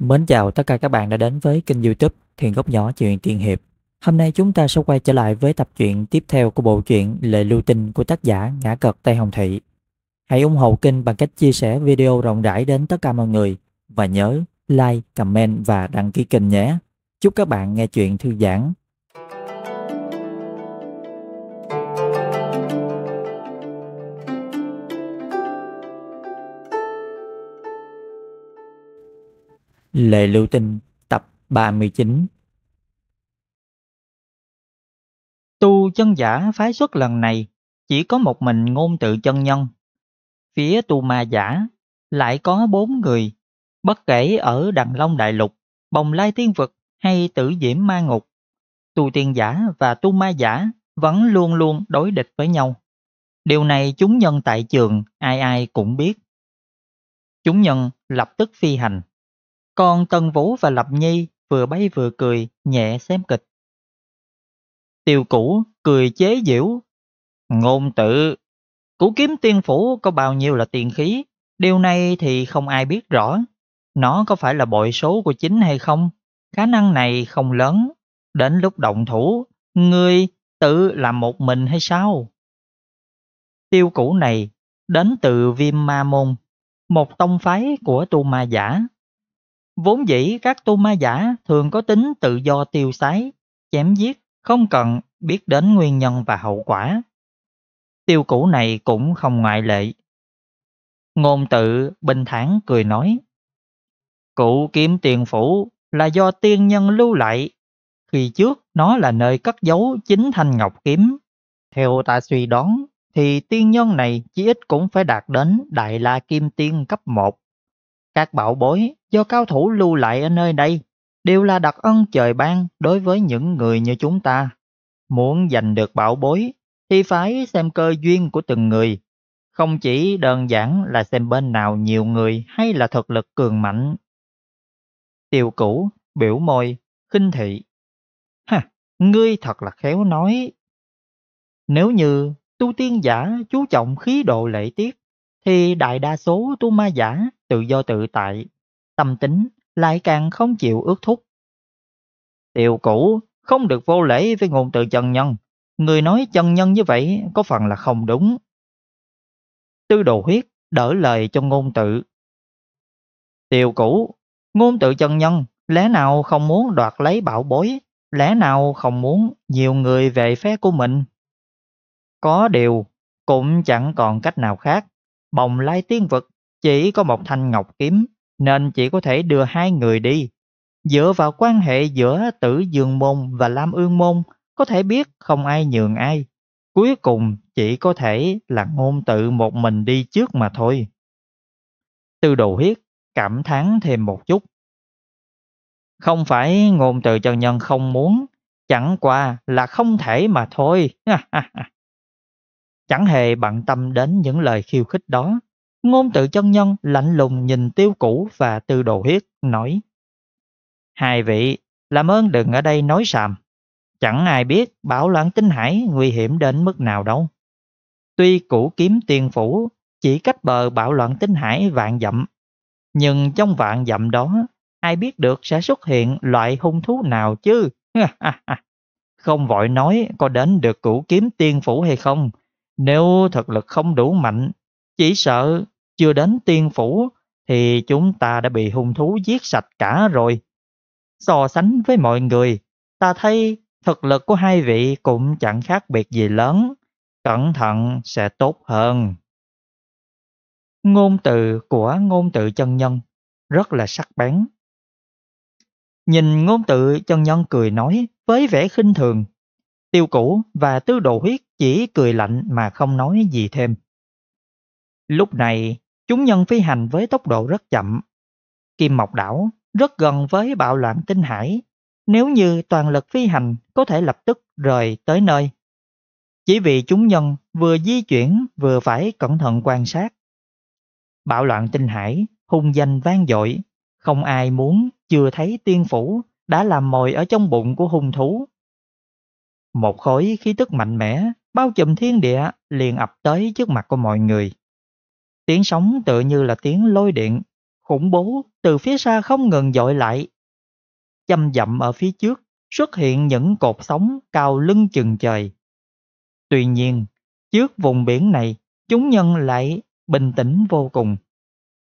Mến chào tất cả các bạn đã đến với kênh youtube Thiền Góc Nhỏ Chuyện Tiên Hiệp. Hôm nay chúng ta sẽ quay trở lại với tập truyện tiếp theo của bộ truyện Lệ Lưu Tinh của tác giả Ngã Cật Tây Hồng Thị. Hãy ủng hộ kênh bằng cách chia sẻ video rộng rãi đến tất cả mọi người và nhớ like, comment và đăng ký kênh nhé. Chúc các bạn nghe chuyện thư giãn. Lệ Lưu Tinh tập 39 Tu chân giả phái xuất lần này chỉ có một mình ngôn tự chân nhân. Phía tu ma giả lại có bốn người, bất kể ở Đằng Long Đại Lục, Bồng Lai Tiên Vực hay Tử Diễm Ma Ngục. Tu tiên giả và tu ma giả vẫn luôn luôn đối địch với nhau. Điều này chúng nhân tại trường ai ai cũng biết. Chúng nhân lập tức phi hành còn Tần Vũ và Lập Nhi vừa bay vừa cười, nhẹ xem kịch. Tiêu cũ cười chế giễu. Ngôn tự, cũ kiếm tiên phủ có bao nhiêu là tiền khí, điều này thì không ai biết rõ. Nó có phải là bội số của chính hay không? Khả năng này không lớn. Đến lúc động thủ, người tự làm một mình hay sao? Tiêu cũ này đến từ viêm ma môn, một tông phái của tu ma giả Vốn dĩ các tu ma giả thường có tính tự do tiêu sái, chém giết, không cần biết đến nguyên nhân và hậu quả. Tiêu cũ này cũng không ngoại lệ. Ngôn tự bình thản cười nói, Cụ kiếm tiền phủ là do tiên nhân lưu lại, khi trước nó là nơi cất giấu chính thanh ngọc kiếm. Theo ta suy đoán thì tiên nhân này chỉ ít cũng phải đạt đến Đại La Kim Tiên cấp 1. Các bảo bối do cao thủ lưu lại ở nơi đây đều là đặc ân trời ban đối với những người như chúng ta. Muốn giành được bảo bối thì phải xem cơ duyên của từng người, không chỉ đơn giản là xem bên nào nhiều người hay là thực lực cường mạnh. Tiêu cũ, biểu môi, khinh thị. Ha, ngươi thật là khéo nói. Nếu như tu tiên giả chú trọng khí độ lễ tiết, thì đại đa số tu ma giả tự do tự tại, tâm tính lại càng không chịu ước thúc. Tiều cũ không được vô lễ với ngôn từ chân nhân, người nói chân nhân như vậy có phần là không đúng. Tư đồ huyết đỡ lời cho ngôn tự. Tiều cũ, ngôn tự chân nhân lẽ nào không muốn đoạt lấy bảo bối, lẽ nào không muốn nhiều người về phe của mình. Có điều, cũng chẳng còn cách nào khác bồng lai tiên vực chỉ có một thanh ngọc kiếm nên chỉ có thể đưa hai người đi. Dựa vào quan hệ giữa tử dương môn và lam ương môn có thể biết không ai nhường ai. Cuối cùng chỉ có thể là ngôn tự một mình đi trước mà thôi. Tư đồ huyết cảm thán thêm một chút. Không phải ngôn từ chân nhân không muốn, chẳng qua là không thể mà thôi chẳng hề bận tâm đến những lời khiêu khích đó. Ngôn tự chân nhân lạnh lùng nhìn tiêu cũ và tư đồ hiết, nói Hai vị, làm ơn đừng ở đây nói sàm. Chẳng ai biết bảo loạn tinh hải nguy hiểm đến mức nào đâu. Tuy cũ kiếm tiền phủ chỉ cách bờ bảo loạn tinh hải vạn dặm. Nhưng trong vạn dặm đó, ai biết được sẽ xuất hiện loại hung thú nào chứ? Không vội nói có đến được cũ kiếm tiên phủ hay không, nếu thực lực không đủ mạnh, chỉ sợ chưa đến tiên phủ thì chúng ta đã bị hung thú giết sạch cả rồi. So sánh với mọi người, ta thấy thực lực của hai vị cũng chẳng khác biệt gì lớn. Cẩn thận sẽ tốt hơn. Ngôn từ của ngôn từ chân nhân rất là sắc bén. Nhìn ngôn từ chân nhân cười nói với vẻ khinh thường. Tiêu cũ và tư đồ huyết chỉ cười lạnh mà không nói gì thêm. Lúc này, chúng nhân phi hành với tốc độ rất chậm. Kim Mộc Đảo rất gần với bạo loạn tinh hải. Nếu như toàn lực phi hành có thể lập tức rời tới nơi. Chỉ vì chúng nhân vừa di chuyển vừa phải cẩn thận quan sát. Bạo loạn tinh hải, hung danh vang dội. Không ai muốn chưa thấy tiên phủ đã làm mồi ở trong bụng của hung thú. Một khối khí tức mạnh mẽ bao trùm thiên địa liền ập tới trước mặt của mọi người. Tiếng sóng tựa như là tiếng lôi điện, khủng bố từ phía xa không ngừng dội lại. Chầm dặm ở phía trước xuất hiện những cột sóng cao lưng chừng trời. Tuy nhiên, trước vùng biển này, chúng nhân lại bình tĩnh vô cùng.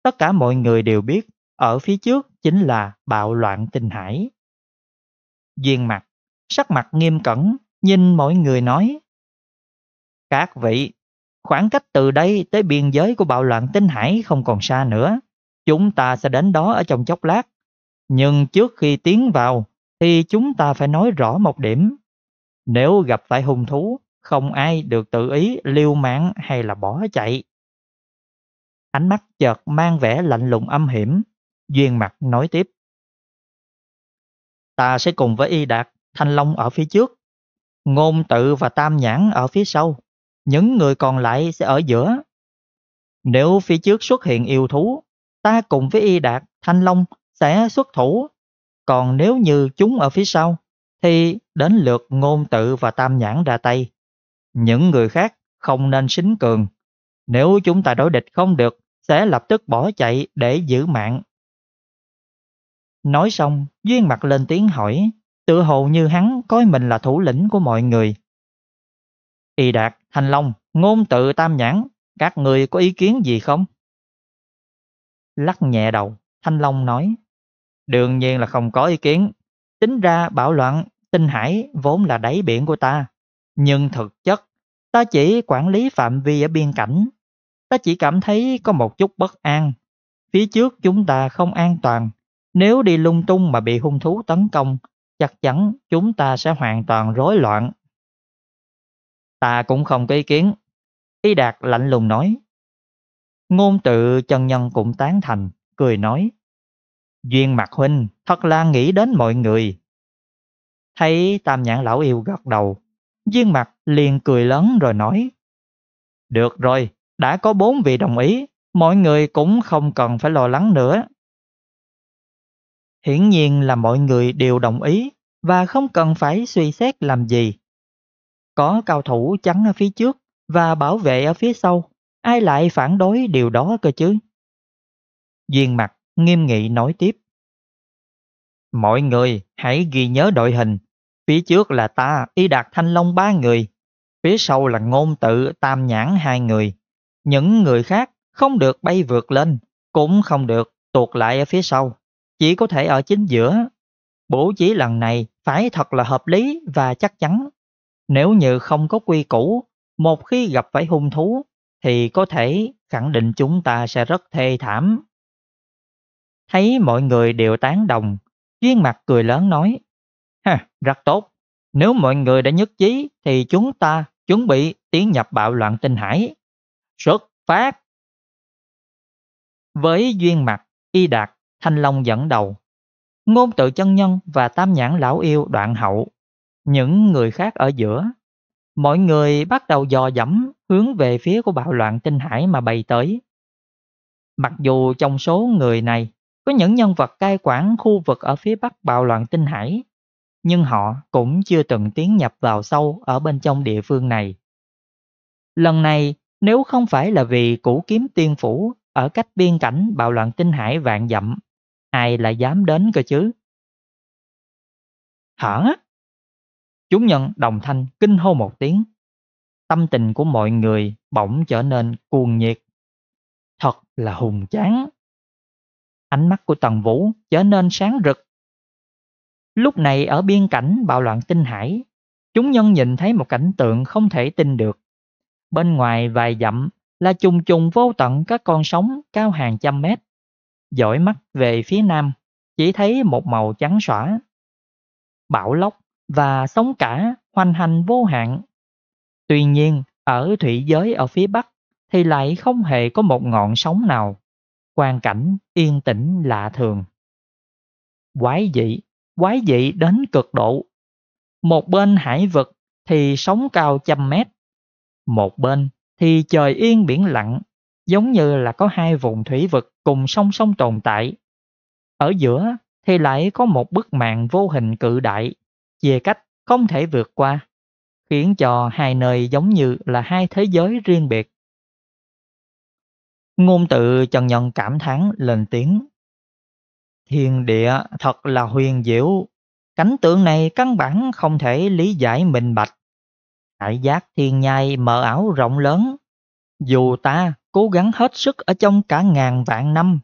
Tất cả mọi người đều biết, ở phía trước chính là bạo loạn tinh hải. Duyên mặt, sắc mặt nghiêm cẩn, nhìn mọi người nói. Các vị, khoảng cách từ đây tới biên giới của bạo loạn tinh hải không còn xa nữa. Chúng ta sẽ đến đó ở trong chốc lát. Nhưng trước khi tiến vào thì chúng ta phải nói rõ một điểm. Nếu gặp phải hung thú, không ai được tự ý liêu mạng hay là bỏ chạy. Ánh mắt chợt mang vẻ lạnh lùng âm hiểm, duyên mặt nói tiếp. Ta sẽ cùng với Y Đạt, Thanh Long ở phía trước, Ngôn Tự và Tam Nhãn ở phía sau những người còn lại sẽ ở giữa. Nếu phía trước xuất hiện yêu thú, ta cùng với Y Đạt, Thanh Long sẽ xuất thủ. Còn nếu như chúng ở phía sau, thì đến lượt ngôn tự và tam nhãn ra tay. Những người khác không nên xính cường. Nếu chúng ta đối địch không được, sẽ lập tức bỏ chạy để giữ mạng. Nói xong, Duyên mặt lên tiếng hỏi, tự hồ như hắn coi mình là thủ lĩnh của mọi người. Kỳ Đạt, Thanh Long, ngôn tự tam nhãn, các người có ý kiến gì không? Lắc nhẹ đầu, Thanh Long nói, đương nhiên là không có ý kiến. Tính ra bảo loạn, tinh hải vốn là đáy biển của ta. Nhưng thực chất, ta chỉ quản lý phạm vi ở biên cảnh. Ta chỉ cảm thấy có một chút bất an. Phía trước chúng ta không an toàn. Nếu đi lung tung mà bị hung thú tấn công, chắc chắn chúng ta sẽ hoàn toàn rối loạn Ta cũng không có ý kiến. ý Đạt lạnh lùng nói. Ngôn tự chân nhân cũng tán thành, cười nói. Duyên mặt huynh, thật là nghĩ đến mọi người. Thấy tam nhãn lão yêu gật đầu, Duyên mặt liền cười lớn rồi nói. Được rồi, đã có bốn vị đồng ý, mọi người cũng không cần phải lo lắng nữa. Hiển nhiên là mọi người đều đồng ý và không cần phải suy xét làm gì. Có cao thủ chắn ở phía trước và bảo vệ ở phía sau, ai lại phản đối điều đó cơ chứ? Duyên mặt nghiêm nghị nói tiếp. Mọi người hãy ghi nhớ đội hình. Phía trước là ta, Y Đạt Thanh Long ba người. Phía sau là ngôn tự Tam Nhãn hai người. Những người khác không được bay vượt lên, cũng không được tuột lại ở phía sau. Chỉ có thể ở chính giữa. Bố trí lần này phải thật là hợp lý và chắc chắn nếu như không có quy củ, một khi gặp phải hung thú thì có thể khẳng định chúng ta sẽ rất thê thảm. Thấy mọi người đều tán đồng, Duyên mặt cười lớn nói, ha, rất tốt, nếu mọi người đã nhất trí thì chúng ta chuẩn bị tiến nhập bạo loạn tinh hải. Xuất phát! Với Duyên mặt, Y Đạt, Thanh Long dẫn đầu. Ngôn tự chân nhân và tam nhãn lão yêu đoạn hậu những người khác ở giữa. Mọi người bắt đầu dò dẫm hướng về phía của bạo loạn tinh hải mà bay tới. Mặc dù trong số người này có những nhân vật cai quản khu vực ở phía bắc bạo loạn tinh hải, nhưng họ cũng chưa từng tiến nhập vào sâu ở bên trong địa phương này. Lần này, nếu không phải là vì củ kiếm tiên phủ ở cách biên cảnh bạo loạn tinh hải vạn dặm, ai lại dám đến cơ chứ? Hả? Chúng nhân đồng thanh kinh hô một tiếng. Tâm tình của mọi người bỗng trở nên cuồng nhiệt. Thật là hùng tráng. Ánh mắt của Tần Vũ trở nên sáng rực. Lúc này ở biên cảnh bạo loạn tinh hải, chúng nhân nhìn thấy một cảnh tượng không thể tin được. Bên ngoài vài dặm là trùng trùng vô tận các con sóng cao hàng trăm mét. Dõi mắt về phía nam, chỉ thấy một màu trắng xóa, Bão lốc và sống cả hoành hành vô hạn. Tuy nhiên, ở thủy giới ở phía Bắc thì lại không hề có một ngọn sóng nào. Quan cảnh yên tĩnh lạ thường. Quái dị, quái dị đến cực độ. Một bên hải vực thì sóng cao trăm mét. Một bên thì trời yên biển lặng, giống như là có hai vùng thủy vực cùng song song tồn tại. Ở giữa thì lại có một bức màn vô hình cự đại về cách không thể vượt qua, khiến cho hai nơi giống như là hai thế giới riêng biệt. Ngôn tự Trần Nhân cảm thán lên tiếng. Thiên địa thật là huyền diệu, cảnh tượng này căn bản không thể lý giải minh bạch. Hải giác thiên nhai mờ ảo rộng lớn, dù ta cố gắng hết sức ở trong cả ngàn vạn năm,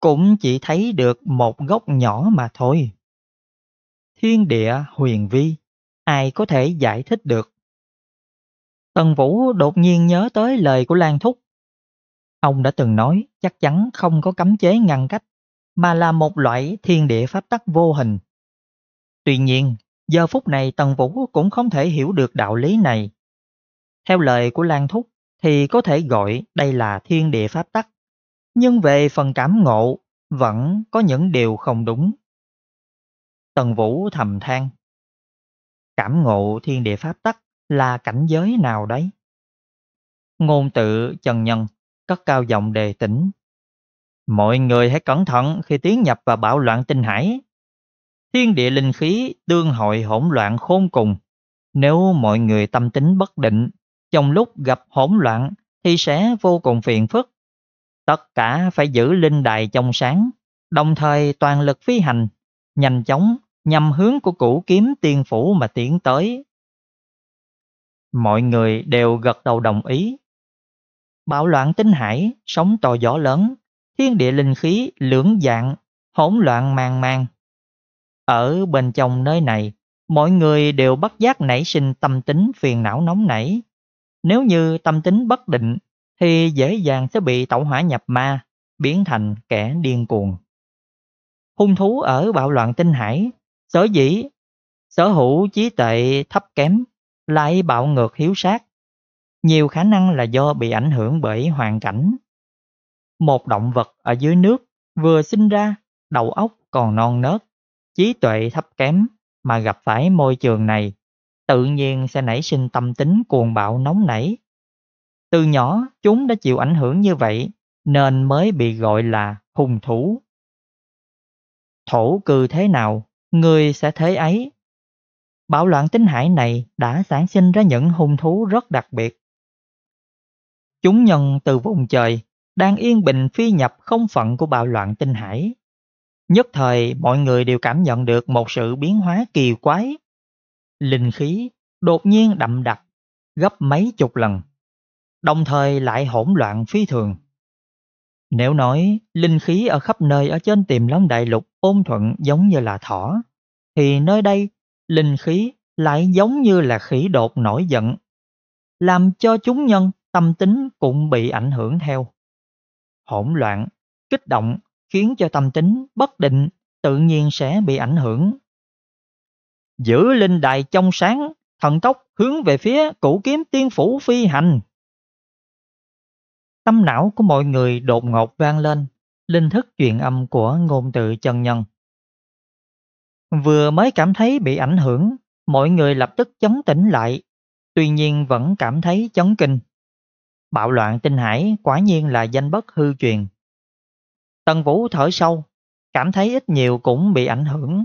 cũng chỉ thấy được một góc nhỏ mà thôi thiên địa huyền vi, ai có thể giải thích được. Tần Vũ đột nhiên nhớ tới lời của Lan Thúc. Ông đã từng nói chắc chắn không có cấm chế ngăn cách, mà là một loại thiên địa pháp tắc vô hình. Tuy nhiên, giờ phút này Tần Vũ cũng không thể hiểu được đạo lý này. Theo lời của Lan Thúc thì có thể gọi đây là thiên địa pháp tắc, nhưng về phần cảm ngộ vẫn có những điều không đúng. Tần Vũ thầm than. Cảm ngộ thiên địa pháp tắc là cảnh giới nào đấy? Ngôn tự Trần Nhân cất cao giọng đề tỉnh. Mọi người hãy cẩn thận khi tiến nhập vào bạo loạn tinh hải. Thiên địa linh khí tương hội hỗn loạn khôn cùng. Nếu mọi người tâm tính bất định, trong lúc gặp hỗn loạn thì sẽ vô cùng phiền phức. Tất cả phải giữ linh đài trong sáng, đồng thời toàn lực phi hành, nhanh chóng nhằm hướng của cũ kiếm tiên phủ mà tiến tới. Mọi người đều gật đầu đồng ý. Bạo loạn tinh hải, sóng to gió lớn, thiên địa linh khí lưỡng dạng, hỗn loạn mang mang. Ở bên trong nơi này, mọi người đều bất giác nảy sinh tâm tính phiền não nóng nảy. Nếu như tâm tính bất định, thì dễ dàng sẽ bị tẩu hỏa nhập ma, biến thành kẻ điên cuồng. Hung thú ở bạo loạn tinh hải Sở dĩ, sở hữu trí tuệ thấp kém, lại bạo ngược hiếu sát, nhiều khả năng là do bị ảnh hưởng bởi hoàn cảnh. Một động vật ở dưới nước vừa sinh ra, đầu óc còn non nớt, trí tuệ thấp kém mà gặp phải môi trường này, tự nhiên sẽ nảy sinh tâm tính cuồng bạo nóng nảy. Từ nhỏ, chúng đã chịu ảnh hưởng như vậy, nên mới bị gọi là hung thú. Thổ cư thế nào người sẽ thấy ấy. Bạo loạn tinh hải này đã sản sinh ra những hung thú rất đặc biệt. Chúng nhân từ vùng trời đang yên bình phi nhập không phận của bạo loạn tinh hải. Nhất thời mọi người đều cảm nhận được một sự biến hóa kỳ quái. Linh khí đột nhiên đậm đặc gấp mấy chục lần, đồng thời lại hỗn loạn phi thường. Nếu nói linh khí ở khắp nơi ở trên tiềm long đại lục ôn thuận giống như là thỏ, thì nơi đây linh khí lại giống như là khỉ đột nổi giận, làm cho chúng nhân tâm tính cũng bị ảnh hưởng theo. Hỗn loạn, kích động khiến cho tâm tính bất định tự nhiên sẽ bị ảnh hưởng. Giữ linh đài trong sáng, thần tốc hướng về phía cũ kiếm tiên phủ phi hành. Tâm não của mọi người đột ngột vang lên, linh thức truyền âm của ngôn từ chân nhân. Vừa mới cảm thấy bị ảnh hưởng, mọi người lập tức chấn tĩnh lại, tuy nhiên vẫn cảm thấy chấn kinh. Bạo loạn tinh hải quả nhiên là danh bất hư truyền. Tần Vũ thở sâu, cảm thấy ít nhiều cũng bị ảnh hưởng.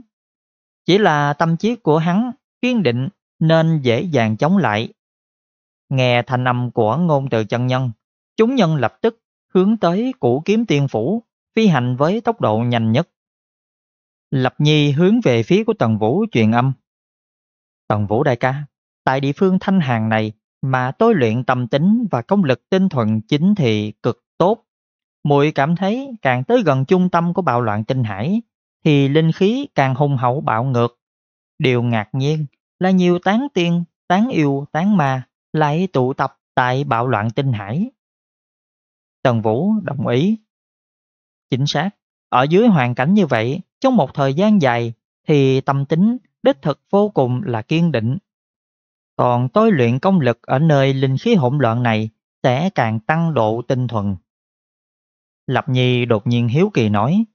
Chỉ là tâm trí của hắn kiên định nên dễ dàng chống lại. Nghe thanh âm của ngôn từ chân nhân, Chúng nhân lập tức hướng tới củ kiếm tiên phủ, phi hành với tốc độ nhanh nhất. Lập Nhi hướng về phía của Tần Vũ truyền âm. Tần Vũ đại ca, tại địa phương Thanh Hàng này mà tôi luyện tâm tính và công lực tinh thuần chính thì cực tốt. Muội cảm thấy càng tới gần trung tâm của bạo loạn tinh hải thì linh khí càng hung hậu bạo ngược. Điều ngạc nhiên là nhiều tán tiên, tán yêu, tán ma lại tụ tập tại bạo loạn tinh hải. Tần Vũ đồng ý. Chính xác, ở dưới hoàn cảnh như vậy, trong một thời gian dài thì tâm tính đích thực vô cùng là kiên định. Còn tối luyện công lực ở nơi linh khí hỗn loạn này sẽ càng tăng độ tinh thuần. Lập Nhi đột nhiên hiếu kỳ nói,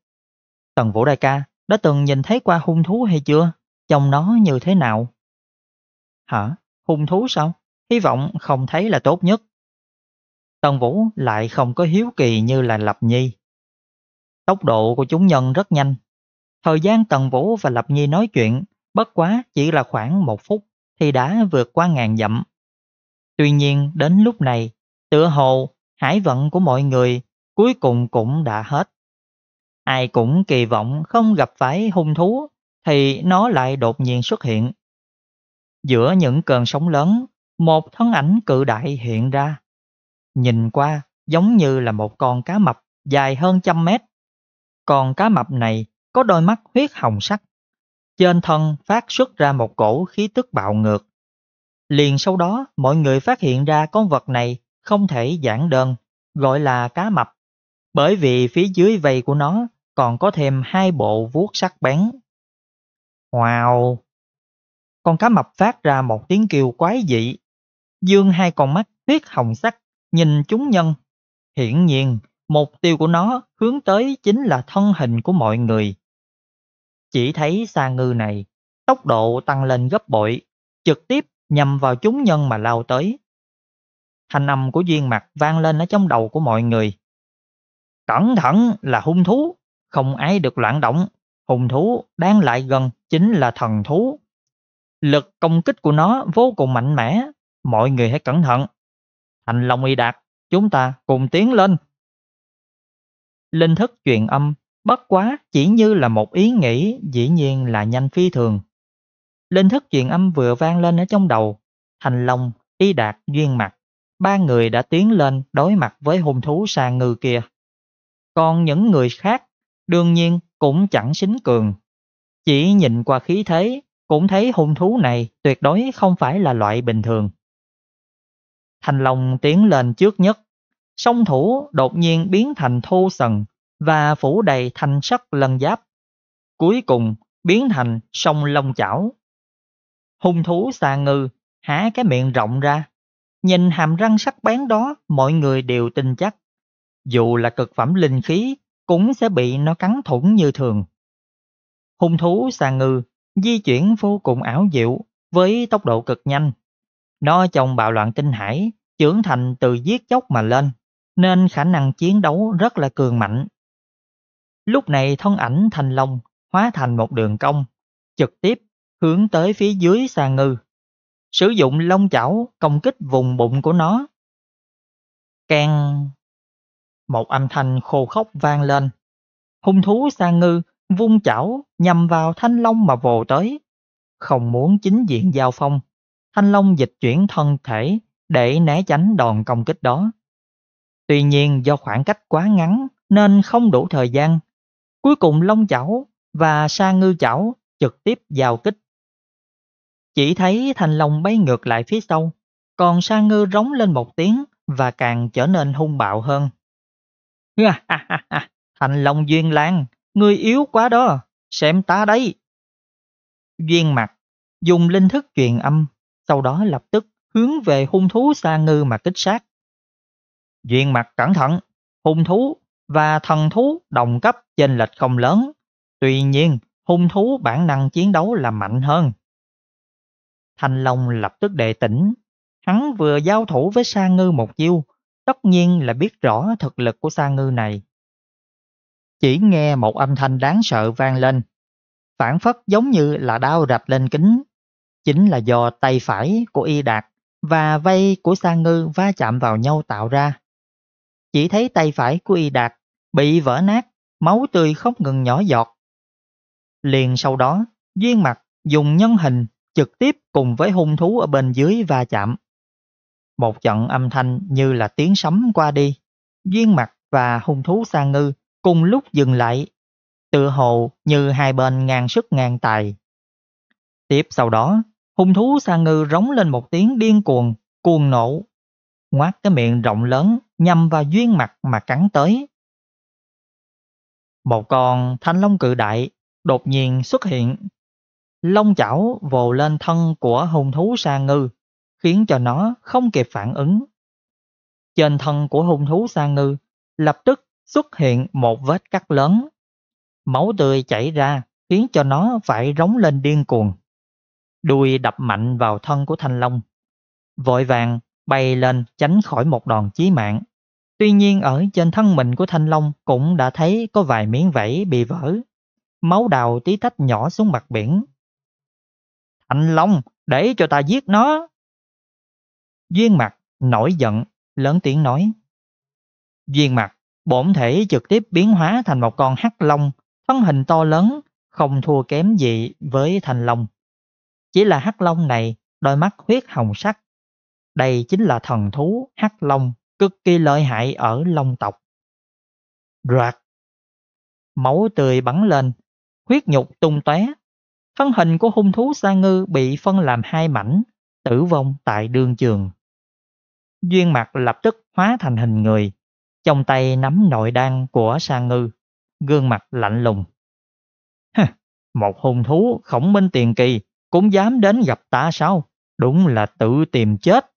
Tần Vũ Đại ca đã từng nhìn thấy qua hung thú hay chưa? Trông nó như thế nào? Hả? Hung thú sao? Hy vọng không thấy là tốt nhất. Tần Vũ lại không có hiếu kỳ như là Lập Nhi. Tốc độ của chúng nhân rất nhanh. Thời gian Tần Vũ và Lập Nhi nói chuyện bất quá chỉ là khoảng một phút thì đã vượt qua ngàn dặm. Tuy nhiên đến lúc này, tựa hồ, hải vận của mọi người cuối cùng cũng đã hết. Ai cũng kỳ vọng không gặp phải hung thú thì nó lại đột nhiên xuất hiện. Giữa những cơn sóng lớn, một thân ảnh cự đại hiện ra. Nhìn qua giống như là một con cá mập dài hơn trăm mét. Con cá mập này có đôi mắt huyết hồng sắc. Trên thân phát xuất ra một cổ khí tức bạo ngược. Liền sau đó mọi người phát hiện ra con vật này không thể giản đơn, gọi là cá mập. Bởi vì phía dưới vây của nó còn có thêm hai bộ vuốt sắc bén. Wow! Con cá mập phát ra một tiếng kêu quái dị, dương hai con mắt huyết hồng sắc nhìn chúng nhân. Hiển nhiên, mục tiêu của nó hướng tới chính là thân hình của mọi người. Chỉ thấy xa ngư này, tốc độ tăng lên gấp bội, trực tiếp nhằm vào chúng nhân mà lao tới. Thanh âm của duyên mặt vang lên ở trong đầu của mọi người. Cẩn thận là hung thú, không ai được loạn động. Hung thú đang lại gần chính là thần thú. Lực công kích của nó vô cùng mạnh mẽ, mọi người hãy cẩn thận. Thành Long y đạt, chúng ta cùng tiến lên. Linh thức truyền âm, bất quá chỉ như là một ý nghĩ dĩ nhiên là nhanh phi thường. Linh thức truyền âm vừa vang lên ở trong đầu, Thành Long, Y Đạt, Duyên Mặt, ba người đã tiến lên đối mặt với hung thú sa ngư kia. Còn những người khác, đương nhiên cũng chẳng xính cường. Chỉ nhìn qua khí thế, cũng thấy hung thú này tuyệt đối không phải là loại bình thường. Thành Long tiến lên trước nhất. Song thủ đột nhiên biến thành thô sần và phủ đầy thanh sắc lân giáp. Cuối cùng biến thành sông lông chảo. Hùng thú xà ngư há cái miệng rộng ra. Nhìn hàm răng sắc bén đó mọi người đều tin chắc. Dù là cực phẩm linh khí cũng sẽ bị nó cắn thủng như thường. Hùng thú xà ngư di chuyển vô cùng ảo diệu với tốc độ cực nhanh. Nó trong bạo loạn tinh hải, trưởng thành từ giết chóc mà lên, nên khả năng chiến đấu rất là cường mạnh. Lúc này thân ảnh thanh long hóa thành một đường cong, trực tiếp hướng tới phía dưới xà ngư. Sử dụng lông chảo công kích vùng bụng của nó. Càng... Một âm thanh khô khóc vang lên. Hung thú xà ngư vung chảo nhằm vào thanh long mà vồ tới. Không muốn chính diện giao phong Thanh Long dịch chuyển thân thể để né tránh đòn công kích đó. Tuy nhiên do khoảng cách quá ngắn nên không đủ thời gian. Cuối cùng Long Chảo và Sa Ngư Chảo trực tiếp vào kích. Chỉ thấy Thanh Long bay ngược lại phía sau, còn Sa Ngư rống lên một tiếng và càng trở nên hung bạo hơn. Thanh Long Duyên Lan, người yếu quá đó, xem ta đấy. Duyên mặt, dùng linh thức truyền âm sau đó lập tức hướng về hung thú xa ngư mà kích sát. Duyên mặt cẩn thận, hung thú và thần thú đồng cấp trên lệch không lớn, tuy nhiên hung thú bản năng chiến đấu là mạnh hơn. Thanh Long lập tức đề tỉnh, hắn vừa giao thủ với Sa Ngư một chiêu, tất nhiên là biết rõ thực lực của Sa Ngư này. Chỉ nghe một âm thanh đáng sợ vang lên, phản phất giống như là đao rạch lên kính, chính là do tay phải của Y Đạt và vây của Sang Ngư va chạm vào nhau tạo ra. Chỉ thấy tay phải của Y Đạt bị vỡ nát, máu tươi không ngừng nhỏ giọt. Liền sau đó, Duyên Mặt dùng nhân hình trực tiếp cùng với hung thú ở bên dưới va chạm. Một trận âm thanh như là tiếng sấm qua đi, Duyên Mặt và hung thú Sang Ngư cùng lúc dừng lại, tựa hồ như hai bên ngang sức ngang tài. Tiếp sau đó, Hung thú sa ngư rống lên một tiếng điên cuồng, cuồng nộ. Ngoác cái miệng rộng lớn nhằm vào duyên mặt mà cắn tới. Một con thanh long cự đại đột nhiên xuất hiện. Long chảo vồ lên thân của hung thú sa ngư, khiến cho nó không kịp phản ứng. Trên thân của hung thú sa ngư lập tức xuất hiện một vết cắt lớn. Máu tươi chảy ra khiến cho nó phải rống lên điên cuồng đuôi đập mạnh vào thân của Thanh Long. Vội vàng bay lên tránh khỏi một đòn chí mạng. Tuy nhiên ở trên thân mình của Thanh Long cũng đã thấy có vài miếng vảy bị vỡ. Máu đào tí tách nhỏ xuống mặt biển. Thanh Long, để cho ta giết nó. Duyên mặt nổi giận, lớn tiếng nói. Duyên mặt, bổn thể trực tiếp biến hóa thành một con hắc long, thân hình to lớn, không thua kém gì với Thanh Long. Chỉ là hắc long này, đôi mắt huyết hồng sắc. Đây chính là thần thú hắc long cực kỳ lợi hại ở long tộc. Đoạt! Máu tươi bắn lên, huyết nhục tung tóe. Thân hình của hung thú sa ngư bị phân làm hai mảnh, tử vong tại đương trường. Duyên mặt lập tức hóa thành hình người, trong tay nắm nội đan của sa ngư, gương mặt lạnh lùng. Hừ, một hung thú khổng minh tiền kỳ, cũng dám đến gặp ta sao? Đúng là tự tìm chết.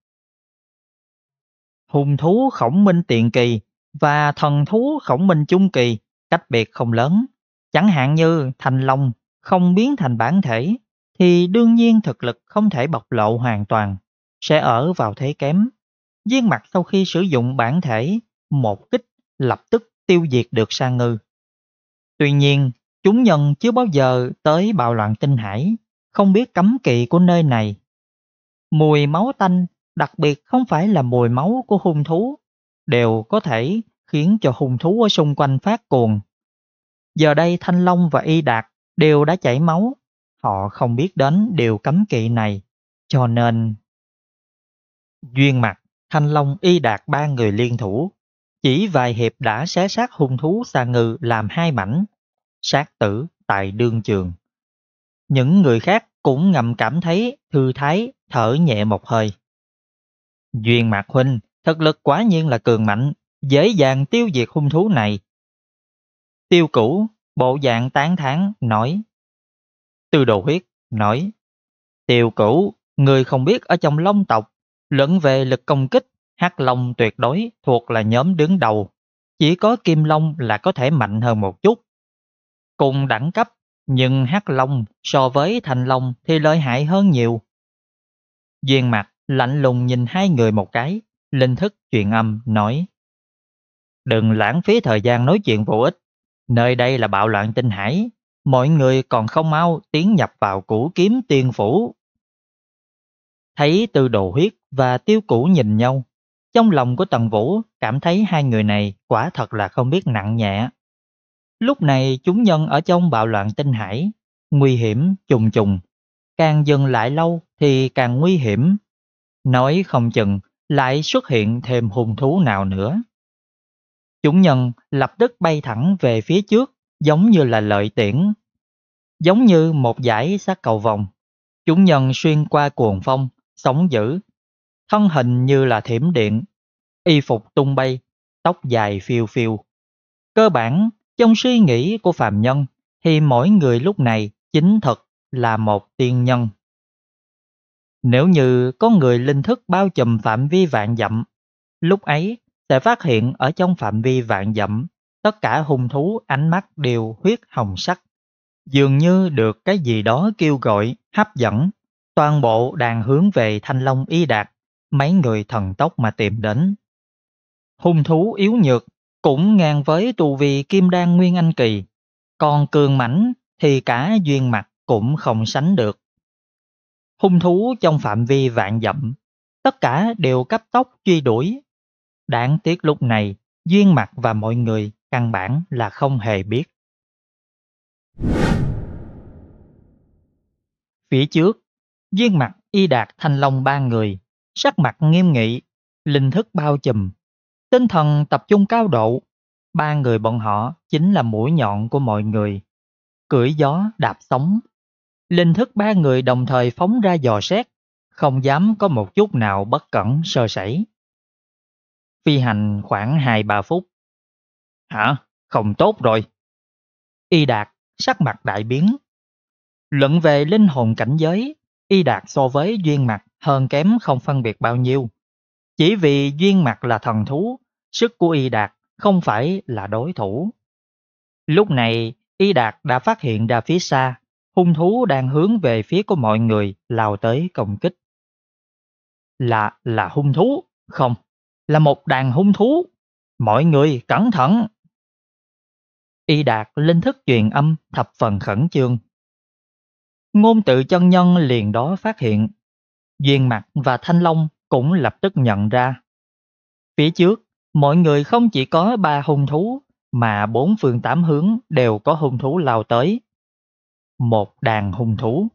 Hùng thú khổng minh tiền kỳ và thần thú khổng minh trung kỳ cách biệt không lớn. Chẳng hạn như thành long không biến thành bản thể thì đương nhiên thực lực không thể bộc lộ hoàn toàn, sẽ ở vào thế kém. Viên mặt sau khi sử dụng bản thể, một kích lập tức tiêu diệt được sang ngư. Tuy nhiên, chúng nhân chưa bao giờ tới bạo loạn tinh hải, không biết cấm kỵ của nơi này. Mùi máu tanh, đặc biệt không phải là mùi máu của hung thú, đều có thể khiến cho hung thú ở xung quanh phát cuồng. Giờ đây Thanh Long và Y Đạt đều đã chảy máu, họ không biết đến điều cấm kỵ này, cho nên... Duyên mặt, Thanh Long Y Đạt ba người liên thủ, chỉ vài hiệp đã xé xác hung thú xa ngư làm hai mảnh, sát tử tại đương trường. Những người khác cũng ngầm cảm thấy thư thái thở nhẹ một hơi. Duyên Mạc Huynh, thực lực quá nhiên là cường mạnh, dễ dàng tiêu diệt hung thú này. Tiêu cũ, bộ dạng tán thán nói. Tư đồ huyết, nói. Tiêu cũ, người không biết ở trong long tộc, lẫn về lực công kích, hắc long tuyệt đối thuộc là nhóm đứng đầu. Chỉ có kim long là có thể mạnh hơn một chút. Cùng đẳng cấp nhưng Hắc Long so với Thành Long thì lợi hại hơn nhiều. Duyên mặt lạnh lùng nhìn hai người một cái, linh thức truyền âm nói. Đừng lãng phí thời gian nói chuyện vô ích, nơi đây là bạo loạn tinh hải, mọi người còn không mau tiến nhập vào củ kiếm tiên phủ. Thấy tư đồ huyết và tiêu cũ nhìn nhau, trong lòng của Tần Vũ cảm thấy hai người này quả thật là không biết nặng nhẹ. Lúc này chúng nhân ở trong bạo loạn tinh hải, nguy hiểm trùng trùng. Càng dừng lại lâu thì càng nguy hiểm. Nói không chừng lại xuất hiện thêm hung thú nào nữa. Chúng nhân lập tức bay thẳng về phía trước giống như là lợi tiễn. Giống như một dải sát cầu vòng, chúng nhân xuyên qua cuồng phong, sóng dữ. Thân hình như là thiểm điện, y phục tung bay, tóc dài phiêu phiêu. Cơ bản trong suy nghĩ của phàm nhân thì mỗi người lúc này chính thật là một tiên nhân. Nếu như có người linh thức bao trùm phạm vi vạn dặm, lúc ấy sẽ phát hiện ở trong phạm vi vạn dặm, tất cả hung thú ánh mắt đều huyết hồng sắc. Dường như được cái gì đó kêu gọi, hấp dẫn, toàn bộ đang hướng về Thanh Long Y Đạt, mấy người thần tốc mà tìm đến. Hung thú yếu nhược cũng ngang với tu vi kim đan nguyên anh kỳ, còn cường mãnh thì cả duyên mặt cũng không sánh được. Hung thú trong phạm vi vạn dặm, tất cả đều cấp tốc truy đuổi. Đáng tiếc lúc này, duyên mặt và mọi người căn bản là không hề biết. Phía trước, duyên mặt y đạt thanh long ba người, sắc mặt nghiêm nghị, linh thức bao trùm Tinh thần tập trung cao độ, ba người bọn họ chính là mũi nhọn của mọi người. Cưỡi gió đạp sóng, linh thức ba người đồng thời phóng ra dò xét, không dám có một chút nào bất cẩn sơ sẩy. Phi hành khoảng hai ba phút. Hả? Không tốt rồi. Y Đạt sắc mặt đại biến. Luận về linh hồn cảnh giới, Y Đạt so với duyên mặt hơn kém không phân biệt bao nhiêu. Chỉ vì duyên mặt là thần thú, sức của Y Đạt không phải là đối thủ. Lúc này, Y Đạt đã phát hiện ra phía xa, hung thú đang hướng về phía của mọi người lao tới công kích. Là, là hung thú? Không, là một đàn hung thú. Mọi người cẩn thận! Y Đạt linh thức truyền âm thập phần khẩn trương. Ngôn tự chân nhân liền đó phát hiện, Duyên Mặt và Thanh Long cũng lập tức nhận ra. Phía trước, mọi người không chỉ có ba hung thú, mà bốn phương tám hướng đều có hung thú lao tới. Một đàn hung thú.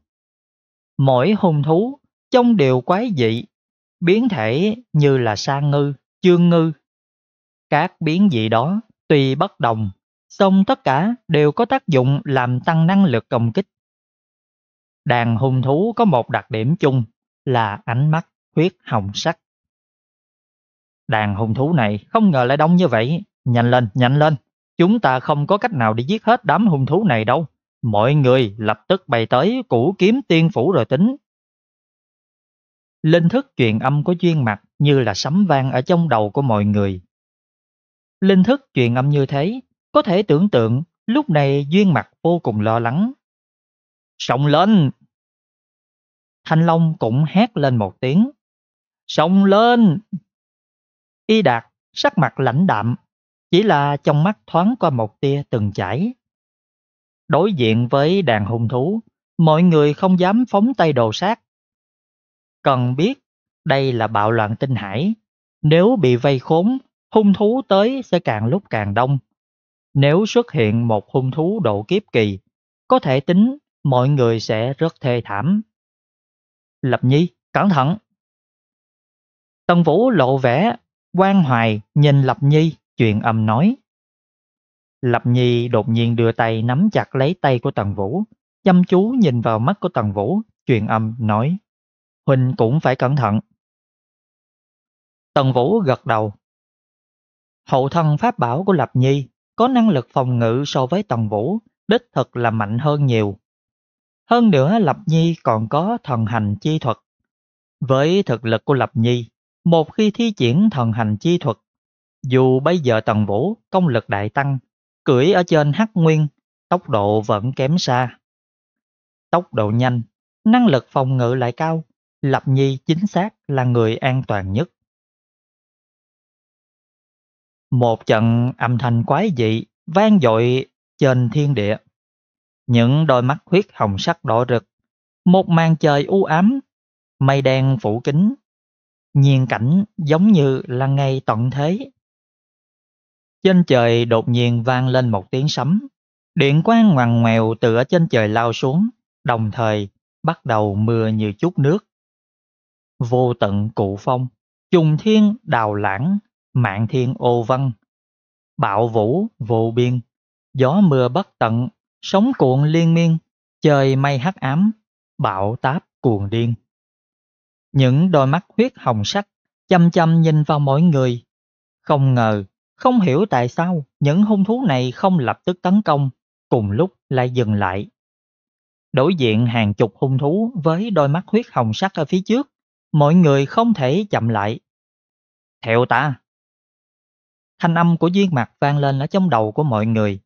Mỗi hung thú trông đều quái dị, biến thể như là sa ngư, chương ngư. Các biến dị đó tuy bất đồng, song tất cả đều có tác dụng làm tăng năng lực công kích. Đàn hung thú có một đặc điểm chung là ánh mắt huyết hồng sắc. Đàn hung thú này không ngờ lại đông như vậy. Nhanh lên, nhanh lên. Chúng ta không có cách nào để giết hết đám hung thú này đâu. Mọi người lập tức bày tới củ kiếm tiên phủ rồi tính. Linh thức truyền âm của duyên mặt như là sấm vang ở trong đầu của mọi người. Linh thức truyền âm như thế, có thể tưởng tượng lúc này duyên mặt vô cùng lo lắng. Sọng lên! Thanh Long cũng hét lên một tiếng, Sống lên! Y Đạt, sắc mặt lãnh đạm, chỉ là trong mắt thoáng qua một tia từng chảy. Đối diện với đàn hung thú, mọi người không dám phóng tay đồ sát. Cần biết, đây là bạo loạn tinh hải. Nếu bị vây khốn, hung thú tới sẽ càng lúc càng đông. Nếu xuất hiện một hung thú độ kiếp kỳ, có thể tính mọi người sẽ rất thê thảm. Lập Nhi, cẩn thận! Tần Vũ lộ vẻ, quan hoài nhìn Lập Nhi, truyền âm nói. Lập Nhi đột nhiên đưa tay nắm chặt lấy tay của Tần Vũ, chăm chú nhìn vào mắt của Tần Vũ, truyền âm nói. Huynh cũng phải cẩn thận. Tần Vũ gật đầu. Hậu thân pháp bảo của Lập Nhi có năng lực phòng ngự so với Tần Vũ, đích thực là mạnh hơn nhiều. Hơn nữa Lập Nhi còn có thần hành chi thuật. Với thực lực của Lập Nhi, một khi thi triển thần hành chi thuật, dù bây giờ Tần Vũ công lực đại tăng, cưỡi ở trên hắc nguyên, tốc độ vẫn kém xa. Tốc độ nhanh, năng lực phòng ngự lại cao, Lập Nhi chính xác là người an toàn nhất. Một trận âm thanh quái dị vang dội trên thiên địa. Những đôi mắt huyết hồng sắc đỏ rực, một màn trời u ám, mây đen phủ kín nhìn cảnh giống như là ngày tận thế. Trên trời đột nhiên vang lên một tiếng sấm. Điện quang ngoằn ngoèo từ ở trên trời lao xuống, đồng thời bắt đầu mưa như chút nước. Vô tận cụ phong, trùng thiên đào lãng, mạng thiên ô văn. Bạo vũ vô biên, gió mưa bất tận, sóng cuộn liên miên, trời mây hắc ám, bạo táp cuồng điên. Những đôi mắt huyết hồng sắc chăm chăm nhìn vào mỗi người. Không ngờ, không hiểu tại sao những hung thú này không lập tức tấn công, cùng lúc lại dừng lại. Đối diện hàng chục hung thú với đôi mắt huyết hồng sắc ở phía trước, mọi người không thể chậm lại. Theo ta! Thanh âm của Duyên Mặt vang lên ở trong đầu của mọi người.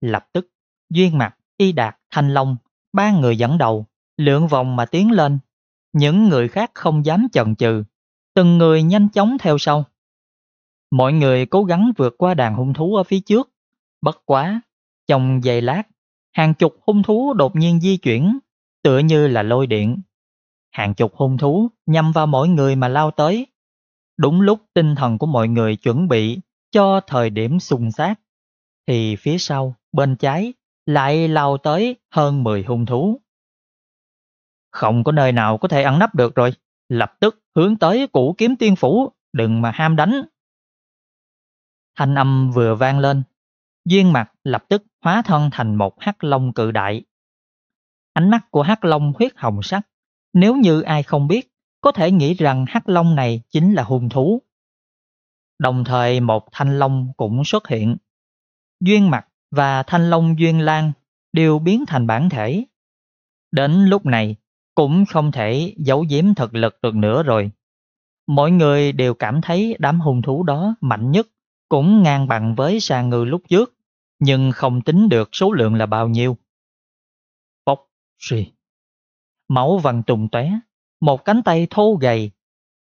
Lập tức, Duyên Mặt, Y Đạt, Thanh Long, ba người dẫn đầu, lượng vòng mà tiến lên những người khác không dám chần chừ, từng người nhanh chóng theo sau. Mọi người cố gắng vượt qua đàn hung thú ở phía trước. Bất quá, trong giây lát, hàng chục hung thú đột nhiên di chuyển, tựa như là lôi điện. Hàng chục hung thú nhằm vào mỗi người mà lao tới. Đúng lúc tinh thần của mọi người chuẩn bị cho thời điểm xung sát, thì phía sau, bên trái, lại lao tới hơn 10 hung thú. Không có nơi nào có thể ăn nấp được rồi. Lập tức hướng tới củ kiếm tiên phủ, đừng mà ham đánh. Thanh âm vừa vang lên. Duyên mặt lập tức hóa thân thành một hắc long cự đại. Ánh mắt của hắc long huyết hồng sắc. Nếu như ai không biết, có thể nghĩ rằng hắc long này chính là hung thú. Đồng thời một thanh long cũng xuất hiện. Duyên mặt và thanh long duyên lan đều biến thành bản thể. Đến lúc này, cũng không thể giấu giếm thực lực được nữa rồi. Mọi người đều cảm thấy đám hung thú đó mạnh nhất, cũng ngang bằng với sa ngư lúc trước, nhưng không tính được số lượng là bao nhiêu. Bốc xì. Máu vằn trùng tóe, một cánh tay thô gầy,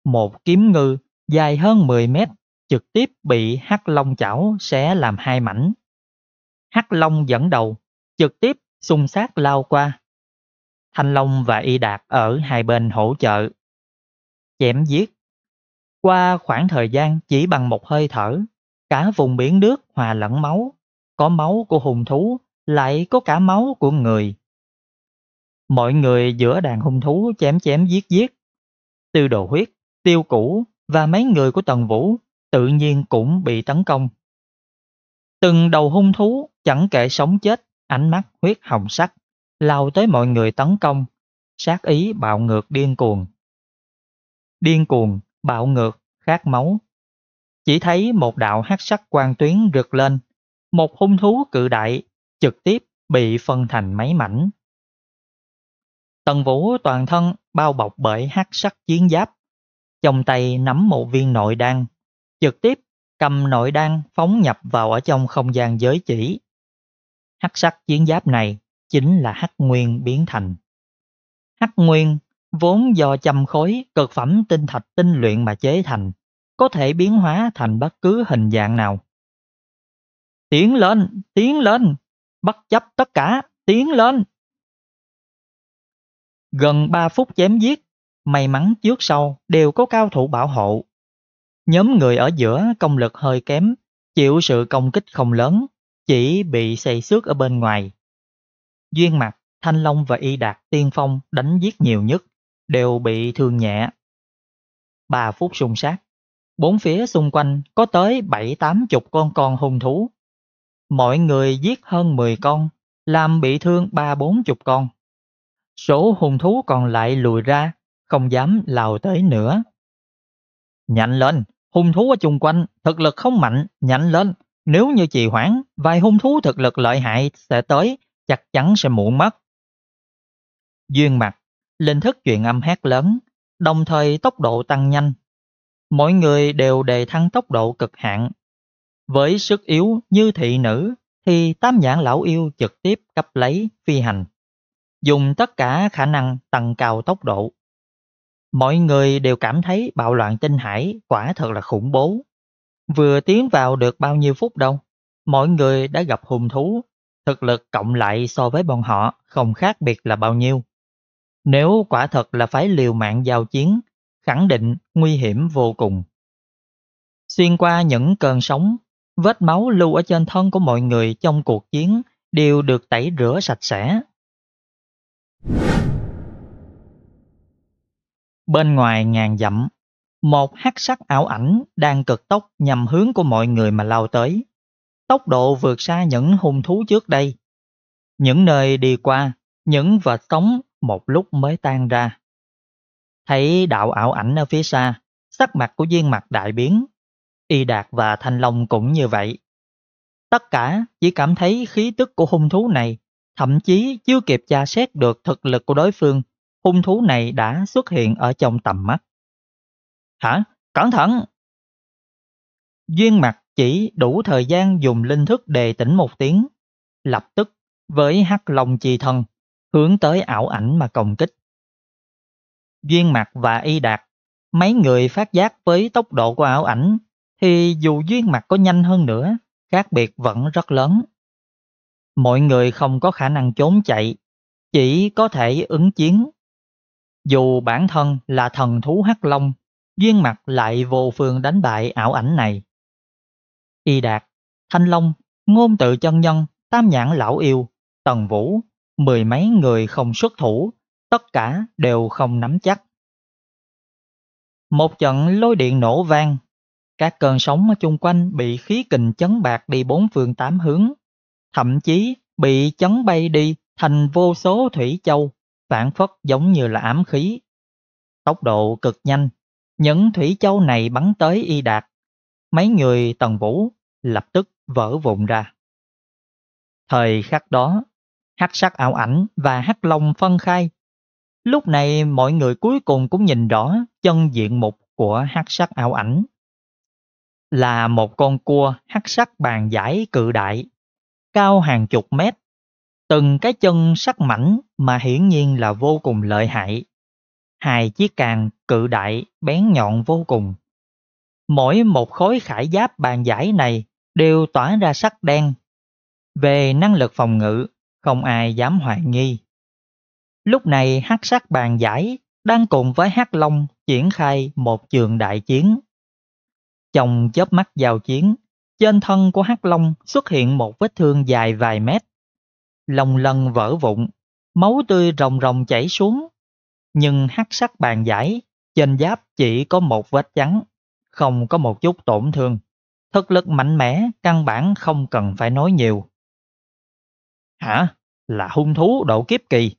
một kiếm ngư dài hơn 10 mét trực tiếp bị hắc long chảo xé làm hai mảnh. Hắc long dẫn đầu, trực tiếp xung sát lao qua, Thanh Long và Y Đạt ở hai bên hỗ trợ. Chém giết. Qua khoảng thời gian chỉ bằng một hơi thở, cả vùng biển nước hòa lẫn máu, có máu của hung thú, lại có cả máu của người. Mọi người giữa đàn hung thú chém chém giết giết. Tiêu đồ huyết, tiêu cũ và mấy người của Tần Vũ tự nhiên cũng bị tấn công. Từng đầu hung thú chẳng kể sống chết, ánh mắt huyết hồng sắc lao tới mọi người tấn công, sát ý bạo ngược điên cuồng. Điên cuồng, bạo ngược, khát máu. Chỉ thấy một đạo hắc sắc quang tuyến rực lên, một hung thú cự đại trực tiếp bị phân thành mấy mảnh. Tần Vũ toàn thân bao bọc bởi hắc sắc chiến giáp, trong tay nắm một viên nội đan, trực tiếp cầm nội đan phóng nhập vào ở trong không gian giới chỉ. Hắc sắc chiến giáp này chính là hắc nguyên biến thành. Hắc nguyên vốn do châm khối cực phẩm tinh thạch tinh luyện mà chế thành, có thể biến hóa thành bất cứ hình dạng nào. Tiến lên, tiến lên, bất chấp tất cả, tiến lên. Gần 3 phút chém giết, may mắn trước sau đều có cao thủ bảo hộ. Nhóm người ở giữa công lực hơi kém, chịu sự công kích không lớn, chỉ bị xây xước ở bên ngoài, Duyên Mặt, Thanh Long và Y Đạt tiên phong đánh giết nhiều nhất, đều bị thương nhẹ. bà phúc xung sát, bốn phía xung quanh có tới bảy tám chục con con hung thú. Mọi người giết hơn 10 con, làm bị thương ba bốn chục con. Số hung thú còn lại lùi ra, không dám lào tới nữa. Nhanh lên, hung thú ở chung quanh, thực lực không mạnh, nhanh lên. Nếu như trì hoãn, vài hung thú thực lực lợi hại sẽ tới, chắc chắn sẽ muộn mất. Duyên mặt, linh thức chuyện âm hát lớn, đồng thời tốc độ tăng nhanh. Mỗi người đều đề thăng tốc độ cực hạn. Với sức yếu như thị nữ thì tam nhãn lão yêu trực tiếp cấp lấy phi hành. Dùng tất cả khả năng tăng cao tốc độ. Mọi người đều cảm thấy bạo loạn tinh hải quả thật là khủng bố. Vừa tiến vào được bao nhiêu phút đâu, mọi người đã gặp hùng thú thực lực cộng lại so với bọn họ không khác biệt là bao nhiêu. Nếu quả thật là phải liều mạng giao chiến, khẳng định nguy hiểm vô cùng. Xuyên qua những cơn sóng, vết máu lưu ở trên thân của mọi người trong cuộc chiến đều được tẩy rửa sạch sẽ. Bên ngoài ngàn dặm, một hắc sắc ảo ảnh đang cực tốc nhằm hướng của mọi người mà lao tới tốc độ vượt xa những hung thú trước đây. Những nơi đi qua, những vật sóng một lúc mới tan ra. Thấy đạo ảo ảnh ở phía xa, sắc mặt của viên mặt đại biến. Y Đạt và Thanh Long cũng như vậy. Tất cả chỉ cảm thấy khí tức của hung thú này, thậm chí chưa kịp tra xét được thực lực của đối phương, hung thú này đã xuất hiện ở trong tầm mắt. Hả? Cẩn thận! Duyên mặt chỉ đủ thời gian dùng linh thức đề tỉnh một tiếng, lập tức với hắc long chi thân, hướng tới ảo ảnh mà công kích. Duyên mặt và y đạt, mấy người phát giác với tốc độ của ảo ảnh, thì dù duyên mặt có nhanh hơn nữa, khác biệt vẫn rất lớn. Mọi người không có khả năng trốn chạy, chỉ có thể ứng chiến. Dù bản thân là thần thú hắc long, duyên mặt lại vô phương đánh bại ảo ảnh này. Y Đạt, Thanh Long, Ngôn Tự Chân Nhân, Tam Nhãn Lão Yêu, Tần Vũ, mười mấy người không xuất thủ, tất cả đều không nắm chắc. Một trận lôi điện nổ vang, các cơn sóng ở chung quanh bị khí kình chấn bạc đi bốn phương tám hướng, thậm chí bị chấn bay đi thành vô số thủy châu, phản phất giống như là ám khí. Tốc độ cực nhanh, những thủy châu này bắn tới y đạt, mấy người Tần Vũ lập tức vỡ vụn ra. Thời khắc đó, hắc sắc ảo ảnh và hắc long phân khai. Lúc này mọi người cuối cùng cũng nhìn rõ chân diện mục của hắc sắc ảo ảnh. Là một con cua hắc sắc bàn giải cự đại, cao hàng chục mét, từng cái chân sắc mảnh mà hiển nhiên là vô cùng lợi hại. Hai chiếc càng cự đại bén nhọn vô cùng mỗi một khối khải giáp bàn giải này đều tỏa ra sắc đen. Về năng lực phòng ngự, không ai dám hoài nghi. Lúc này hắc sắc bàn giải đang cùng với hắc long triển khai một trường đại chiến. Chồng chớp mắt giao chiến, trên thân của hắc long xuất hiện một vết thương dài vài mét. Lòng lân vỡ vụn, máu tươi rồng rồng chảy xuống. Nhưng hắc sắc bàn giải, trên giáp chỉ có một vết trắng không có một chút tổn thương. Thực lực mạnh mẽ, căn bản không cần phải nói nhiều. Hả? Là hung thú độ kiếp kỳ.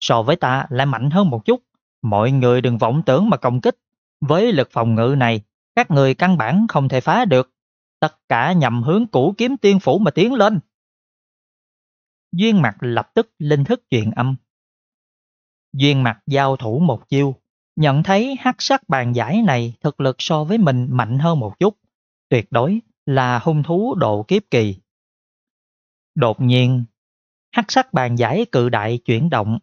So với ta lại mạnh hơn một chút. Mọi người đừng vọng tưởng mà công kích. Với lực phòng ngự này, các người căn bản không thể phá được. Tất cả nhằm hướng cũ kiếm tiên phủ mà tiến lên. Duyên mặt lập tức linh thức truyền âm. Duyên mặt giao thủ một chiêu, Nhận thấy hắc sắc bàn giải này thực lực so với mình mạnh hơn một chút, tuyệt đối là hung thú độ kiếp kỳ. Đột nhiên, hắc sắc bàn giải cự đại chuyển động,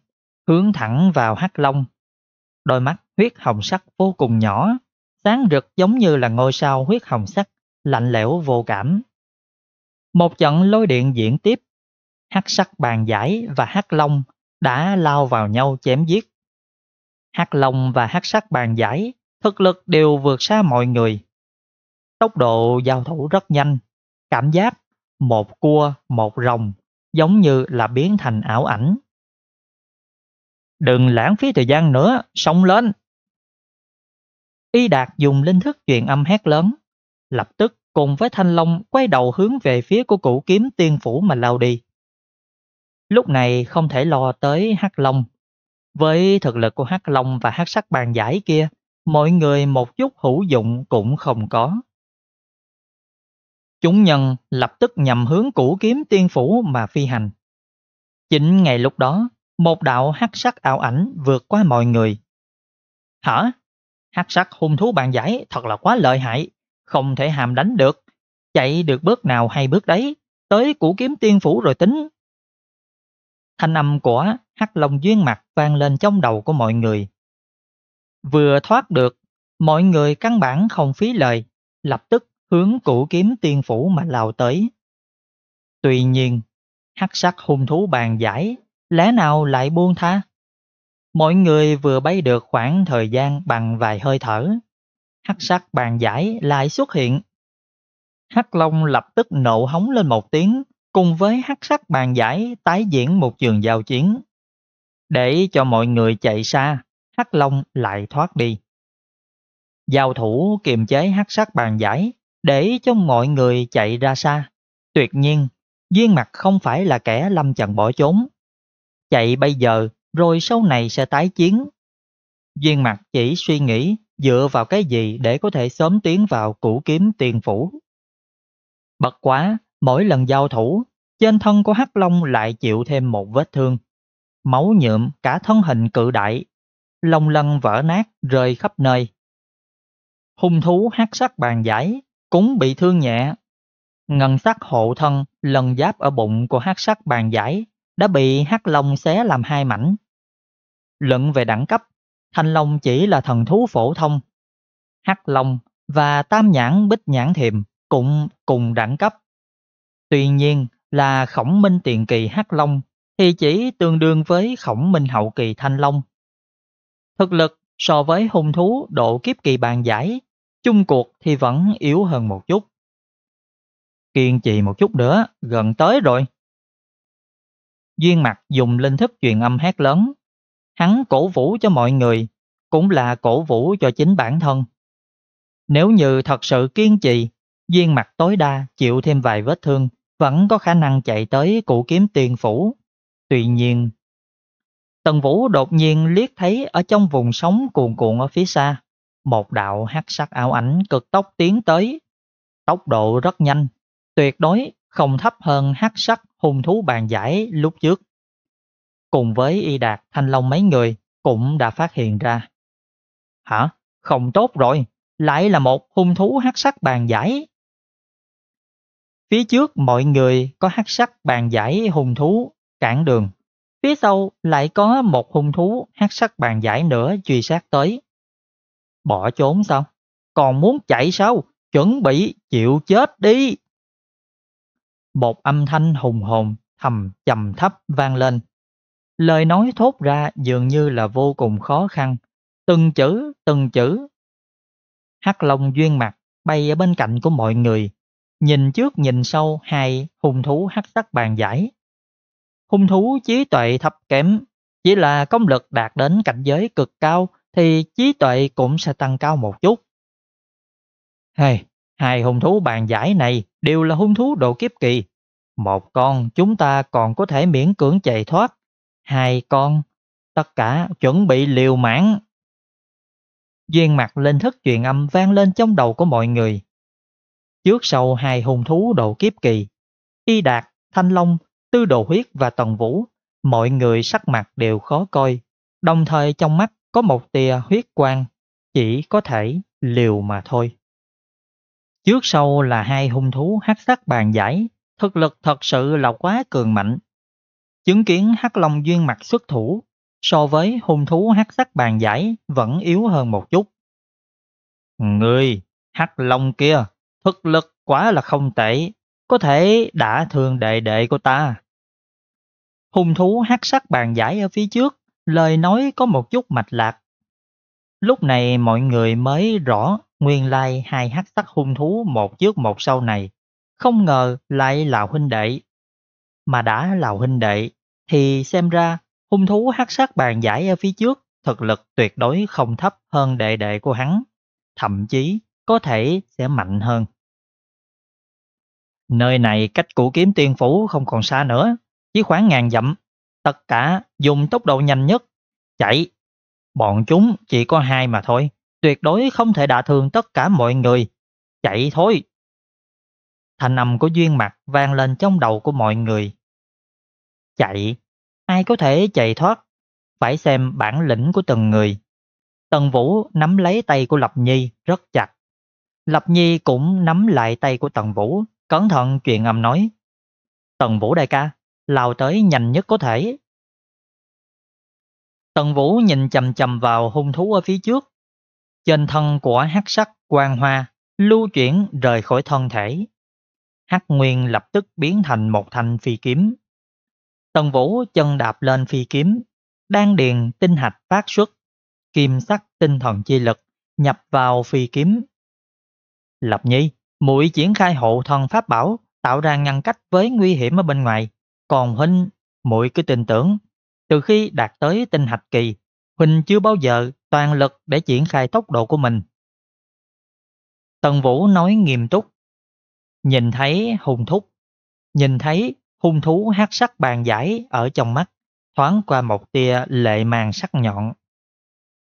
hướng thẳng vào hắc long. Đôi mắt huyết hồng sắc vô cùng nhỏ, sáng rực giống như là ngôi sao huyết hồng sắc, lạnh lẽo vô cảm. Một trận lôi điện diễn tiếp, hắc sắc bàn giải và hắc long đã lao vào nhau chém giết. Hắc Long và Hắc Sắc bàn giải, thực lực đều vượt xa mọi người. Tốc độ giao thủ rất nhanh, cảm giác một cua một rồng giống như là biến thành ảo ảnh. Đừng lãng phí thời gian nữa, sống lên! Y Đạt dùng linh thức truyền âm hét lớn, lập tức cùng với Thanh Long quay đầu hướng về phía của cụ kiếm tiên phủ mà lao đi. Lúc này không thể lo tới Hắc Long, với thực lực của Hắc Long và Hắc Sắc Bàn Giải kia, mọi người một chút hữu dụng cũng không có. Chúng nhân lập tức nhằm hướng củ kiếm tiên phủ mà phi hành. Chính ngày lúc đó, một đạo hắc sắc ảo ảnh vượt qua mọi người. Hả? Hắc sắc hung thú bàn giải thật là quá lợi hại, không thể hàm đánh được. Chạy được bước nào hay bước đấy, tới củ kiếm tiên phủ rồi tính, Thanh âm của Hắc Long Duyên Mặt vang lên trong đầu của mọi người. Vừa thoát được, mọi người căn bản không phí lời, lập tức hướng củ kiếm tiên phủ mà lao tới. Tuy nhiên, hắc sắc hung thú bàn giải, lẽ nào lại buông tha? Mọi người vừa bay được khoảng thời gian bằng vài hơi thở, hắc sắc bàn giải lại xuất hiện. Hắc Long lập tức nộ hóng lên một tiếng, cùng với hắc sắc bàn giải tái diễn một trường giao chiến. Để cho mọi người chạy xa, hắc long lại thoát đi. Giao thủ kiềm chế hắc sắc bàn giải để cho mọi người chạy ra xa. Tuyệt nhiên, Duyên mặt không phải là kẻ lâm trận bỏ trốn. Chạy bây giờ rồi sau này sẽ tái chiến. Duyên mặt chỉ suy nghĩ dựa vào cái gì để có thể sớm tiến vào củ kiếm tiền phủ. Bật quá, Mỗi lần giao thủ, trên thân của Hắc Long lại chịu thêm một vết thương. Máu nhuộm cả thân hình cự đại, lông lân vỡ nát rơi khắp nơi. Hung thú hắc sắc bàn giải cũng bị thương nhẹ. Ngân sắc hộ thân lần giáp ở bụng của hắc sắc bàn giải đã bị hắc long xé làm hai mảnh. Luận về đẳng cấp, thanh long chỉ là thần thú phổ thông. Hắc long và tam nhãn bích nhãn thiềm cũng cùng đẳng cấp Tuy nhiên là khổng minh tiền kỳ Hắc Long thì chỉ tương đương với khổng minh hậu kỳ Thanh Long. Thực lực so với hung thú độ kiếp kỳ bàn giải, chung cuộc thì vẫn yếu hơn một chút. Kiên trì một chút nữa, gần tới rồi. Duyên mặt dùng linh thức truyền âm hát lớn. Hắn cổ vũ cho mọi người, cũng là cổ vũ cho chính bản thân. Nếu như thật sự kiên trì, duyên mặt tối đa chịu thêm vài vết thương vẫn có khả năng chạy tới cụ kiếm tiền phủ. Tuy nhiên, Tần Vũ đột nhiên liếc thấy ở trong vùng sóng cuồn cuộn ở phía xa, một đạo hắc sắc ảo ảnh cực tốc tiến tới. Tốc độ rất nhanh, tuyệt đối không thấp hơn hắc sắc hung thú bàn giải lúc trước. Cùng với Y Đạt Thanh Long mấy người cũng đã phát hiện ra. Hả? Không tốt rồi, lại là một hung thú hắc sắc bàn giải. Phía trước mọi người có hắc sắc bàn giải hùng thú cản đường. Phía sau lại có một hung thú hát sắc bàn giải nữa truy sát tới. Bỏ trốn sao? Còn muốn chạy sao? Chuẩn bị chịu chết đi! Một âm thanh hùng hồn thầm trầm thấp vang lên. Lời nói thốt ra dường như là vô cùng khó khăn. Từng chữ, từng chữ. Hắc Long duyên mặt bay ở bên cạnh của mọi người nhìn trước nhìn sau hai hung thú hắc sắc bàn giải. Hung thú trí tuệ thấp kém, chỉ là công lực đạt đến cảnh giới cực cao thì trí tuệ cũng sẽ tăng cao một chút. Hey, hai hung thú bàn giải này đều là hung thú độ kiếp kỳ. Một con chúng ta còn có thể miễn cưỡng chạy thoát, hai con tất cả chuẩn bị liều mãn. Duyên mặt lên thức truyền âm vang lên trong đầu của mọi người. Trước sau hai hung thú độ kiếp kỳ, Y Đạt, Thanh Long, Tư Đồ Huyết và Tần Vũ, mọi người sắc mặt đều khó coi, đồng thời trong mắt có một tia huyết quang, chỉ có thể liều mà thôi. Trước sau là hai hung thú hắc sắc bàn giải, thực lực thật sự là quá cường mạnh. Chứng kiến hắc long duyên mặt xuất thủ, so với hung thú hắc sắc bàn giải vẫn yếu hơn một chút. Người, hắc long kia, Thực lực quá là không tệ, có thể đã thường đệ đệ của ta. Hùng thú hát sắc bàn giải ở phía trước, lời nói có một chút mạch lạc. Lúc này mọi người mới rõ nguyên lai like hai hát sắc hung thú một trước một sau này, không ngờ lại là huynh đệ. Mà đã là huynh đệ, thì xem ra hung thú hát sát bàn giải ở phía trước thực lực tuyệt đối không thấp hơn đệ đệ của hắn. Thậm chí có thể sẽ mạnh hơn. Nơi này cách củ kiếm tiên phủ không còn xa nữa, chỉ khoảng ngàn dặm. Tất cả dùng tốc độ nhanh nhất, chạy. Bọn chúng chỉ có hai mà thôi, tuyệt đối không thể đả thương tất cả mọi người. Chạy thôi. Thành âm của duyên mặt vang lên trong đầu của mọi người. Chạy, ai có thể chạy thoát, phải xem bản lĩnh của từng người. Tần Vũ nắm lấy tay của Lập Nhi rất chặt. Lập Nhi cũng nắm lại tay của Tần Vũ, cẩn thận chuyện âm nói. Tần Vũ đại ca, lao tới nhanh nhất có thể. Tần Vũ nhìn chầm chầm vào hung thú ở phía trước. Trên thân của hắc sắc quang hoa lưu chuyển rời khỏi thân thể. Hắc Nguyên lập tức biến thành một thanh phi kiếm. Tần Vũ chân đạp lên phi kiếm, đan điền tinh hạch phát xuất, kim sắc tinh thần chi lực nhập vào phi kiếm Lập nhi, muội triển khai hộ thần pháp bảo, tạo ra ngăn cách với nguy hiểm ở bên ngoài. Còn huynh, muội cứ tin tưởng, từ khi đạt tới tinh hạch kỳ, huynh chưa bao giờ toàn lực để triển khai tốc độ của mình. Tần Vũ nói nghiêm túc, nhìn thấy hung thúc, nhìn thấy hung thú hát sắc bàn giải ở trong mắt, thoáng qua một tia lệ màng sắc nhọn.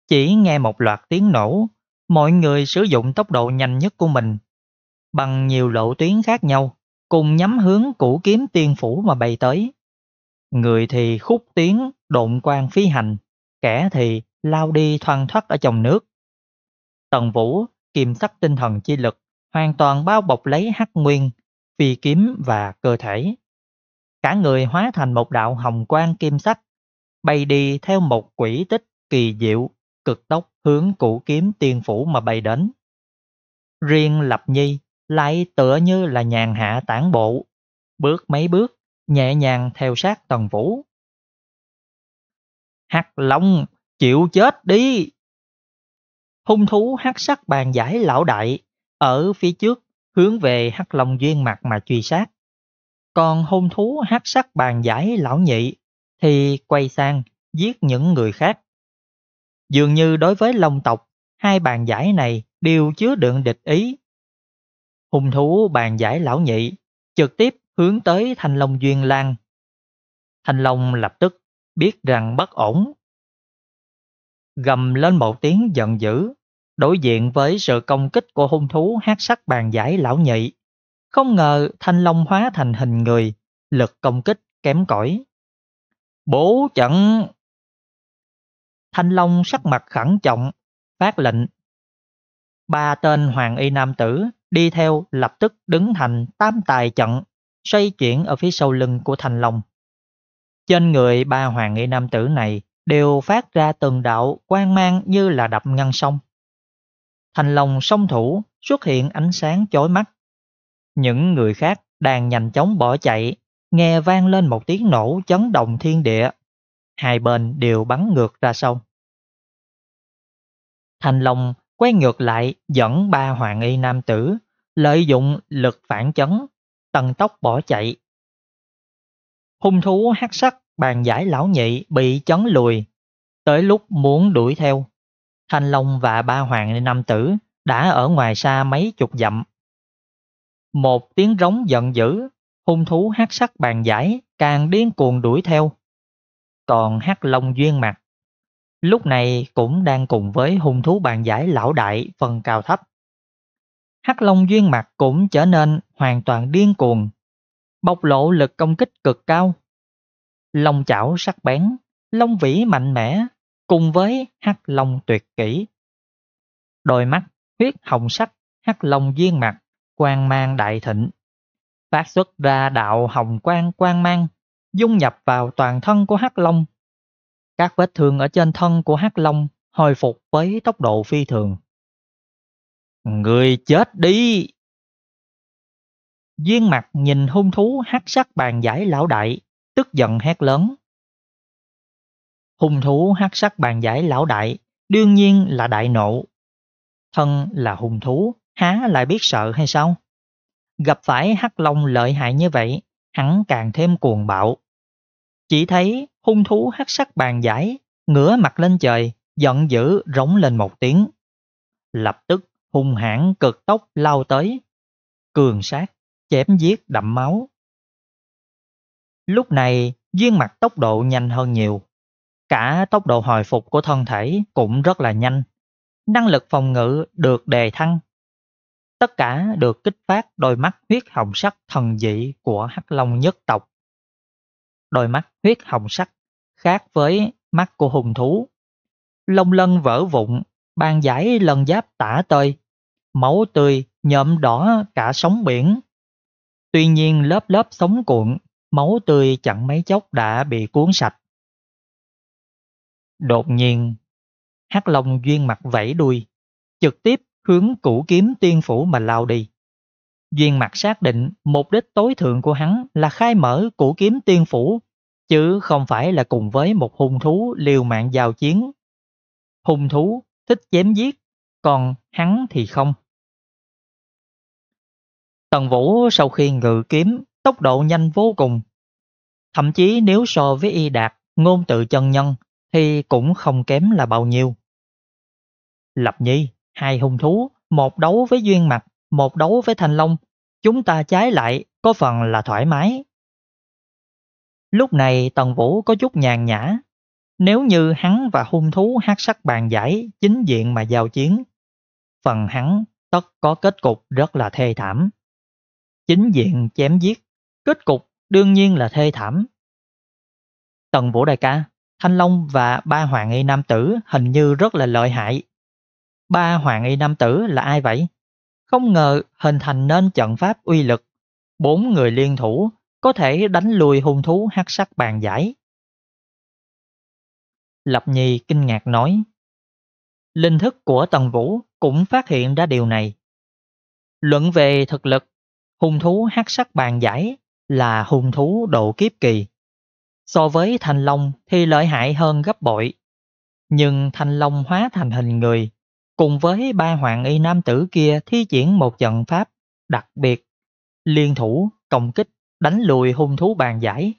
Chỉ nghe một loạt tiếng nổ, mọi người sử dụng tốc độ nhanh nhất của mình bằng nhiều lộ tuyến khác nhau cùng nhắm hướng củ kiếm tiên phủ mà bay tới. Người thì khúc tiến độn quan phi hành, kẻ thì lao đi thoăn thoắt ở trong nước. Tần Vũ kiềm sắc tinh thần chi lực, hoàn toàn bao bọc lấy hắc nguyên, phi kiếm và cơ thể. Cả người hóa thành một đạo hồng quang kim sắc, bay đi theo một quỷ tích kỳ diệu cực tốc hướng cũ kiếm tiền phủ mà bay đến. Riêng Lập Nhi lại tựa như là nhàn hạ tản bộ, bước mấy bước, nhẹ nhàng theo sát tần vũ. Hắc Long, chịu chết đi! Hung thú hắc sắc bàn giải lão đại, ở phía trước hướng về Hắc Long duyên mặt mà truy sát. Còn hung thú hắc sắc bàn giải lão nhị thì quay sang giết những người khác Dường như đối với Long tộc, hai bàn giải này đều chứa đựng địch ý. Hung thú bàn giải lão nhị trực tiếp hướng tới Thanh Long Duyên Lan. Thanh Long lập tức biết rằng bất ổn. Gầm lên một tiếng giận dữ, đối diện với sự công kích của hung thú hát sắc bàn giải lão nhị. Không ngờ Thanh Long hóa thành hình người, lực công kích kém cỏi. Bố trận Thanh Long sắc mặt khẩn trọng, phát lệnh. Ba tên hoàng y nam tử đi theo lập tức đứng thành tam tài trận, xoay chuyển ở phía sau lưng của Thanh Long. Trên người ba hoàng y nam tử này đều phát ra từng đạo quang mang như là đập ngăn sông. Thanh Long song thủ xuất hiện ánh sáng chói mắt. Những người khác đang nhanh chóng bỏ chạy, nghe vang lên một tiếng nổ chấn động thiên địa hai bên đều bắn ngược ra sông. Thanh Long quay ngược lại dẫn ba hoàng y nam tử, lợi dụng lực phản chấn, tần tốc bỏ chạy. Hung thú hắc sắc bàn giải lão nhị bị chấn lùi, tới lúc muốn đuổi theo. Thanh Long và ba hoàng y nam tử đã ở ngoài xa mấy chục dặm. Một tiếng rống giận dữ, hung thú hắc sắc bàn giải càng điên cuồng đuổi theo còn Hắc Long Duyên Mặt. Lúc này cũng đang cùng với hung thú bàn giải lão đại phần cao thấp. Hắc Long Duyên Mặt cũng trở nên hoàn toàn điên cuồng, bộc lộ lực công kích cực cao. Long chảo sắc bén, long vĩ mạnh mẽ cùng với Hắc Long tuyệt kỹ. Đôi mắt huyết hồng sắc Hắc Long Duyên Mặt quang mang đại thịnh, phát xuất ra đạo hồng quang quang mang dung nhập vào toàn thân của Hắc Long. Các vết thương ở trên thân của Hắc Long hồi phục với tốc độ phi thường. Người chết đi! Duyên mặt nhìn hung thú hắc sắc bàn giải lão đại, tức giận hét lớn. Hung thú hắc sắc bàn giải lão đại đương nhiên là đại nộ. Thân là hung thú, há lại biết sợ hay sao? Gặp phải hắc long lợi hại như vậy, hắn càng thêm cuồng bạo. Chỉ thấy hung thú hắc sắc bàn giải, ngửa mặt lên trời, giận dữ rống lên một tiếng. Lập tức hung hãn cực tốc lao tới, cường sát, chém giết đậm máu. Lúc này, duyên mặt tốc độ nhanh hơn nhiều. Cả tốc độ hồi phục của thân thể cũng rất là nhanh. Năng lực phòng ngự được đề thăng. Tất cả được kích phát đôi mắt huyết hồng sắc thần dị của Hắc Long nhất tộc đôi mắt huyết hồng sắc, khác với mắt của hùng thú. Lông lân vỡ vụn, bàn giải lần giáp tả tơi, máu tươi nhuộm đỏ cả sóng biển. Tuy nhiên lớp lớp sóng cuộn, máu tươi chẳng mấy chốc đã bị cuốn sạch. Đột nhiên, hắc long duyên mặt vẫy đuôi, trực tiếp hướng củ kiếm tiên phủ mà lao đi. Duyên mặt xác định mục đích tối thượng của hắn là khai mở củ kiếm tiên phủ, chứ không phải là cùng với một hung thú liều mạng giao chiến. Hung thú thích chém giết, còn hắn thì không. Tần Vũ sau khi ngự kiếm, tốc độ nhanh vô cùng. Thậm chí nếu so với y đạt, ngôn tự chân nhân, thì cũng không kém là bao nhiêu. Lập nhi, hai hung thú, một đấu với duyên mặt, một đấu với Thanh Long, chúng ta trái lại có phần là thoải mái. Lúc này Tần Vũ có chút nhàn nhã. Nếu như hắn và hung thú hát sắc bàn giải chính diện mà giao chiến, phần hắn tất có kết cục rất là thê thảm. Chính diện chém giết, kết cục đương nhiên là thê thảm. Tần Vũ Đại ca, Thanh Long và ba Hoàng Y Nam Tử hình như rất là lợi hại. Ba Hoàng Y Nam Tử là ai vậy? Không ngờ hình thành nên trận pháp uy lực. Bốn người liên thủ có thể đánh lùi hung thú hắc sắc bàn giải. Lập Nhi kinh ngạc nói. Linh thức của Tần Vũ cũng phát hiện ra điều này. Luận về thực lực, hung thú hắc sắc bàn giải là hung thú độ kiếp kỳ. So với thanh long thì lợi hại hơn gấp bội. Nhưng thanh long hóa thành hình người cùng với ba hoàng y nam tử kia thi triển một trận pháp đặc biệt, liên thủ, công kích, đánh lùi hung thú bàn giải.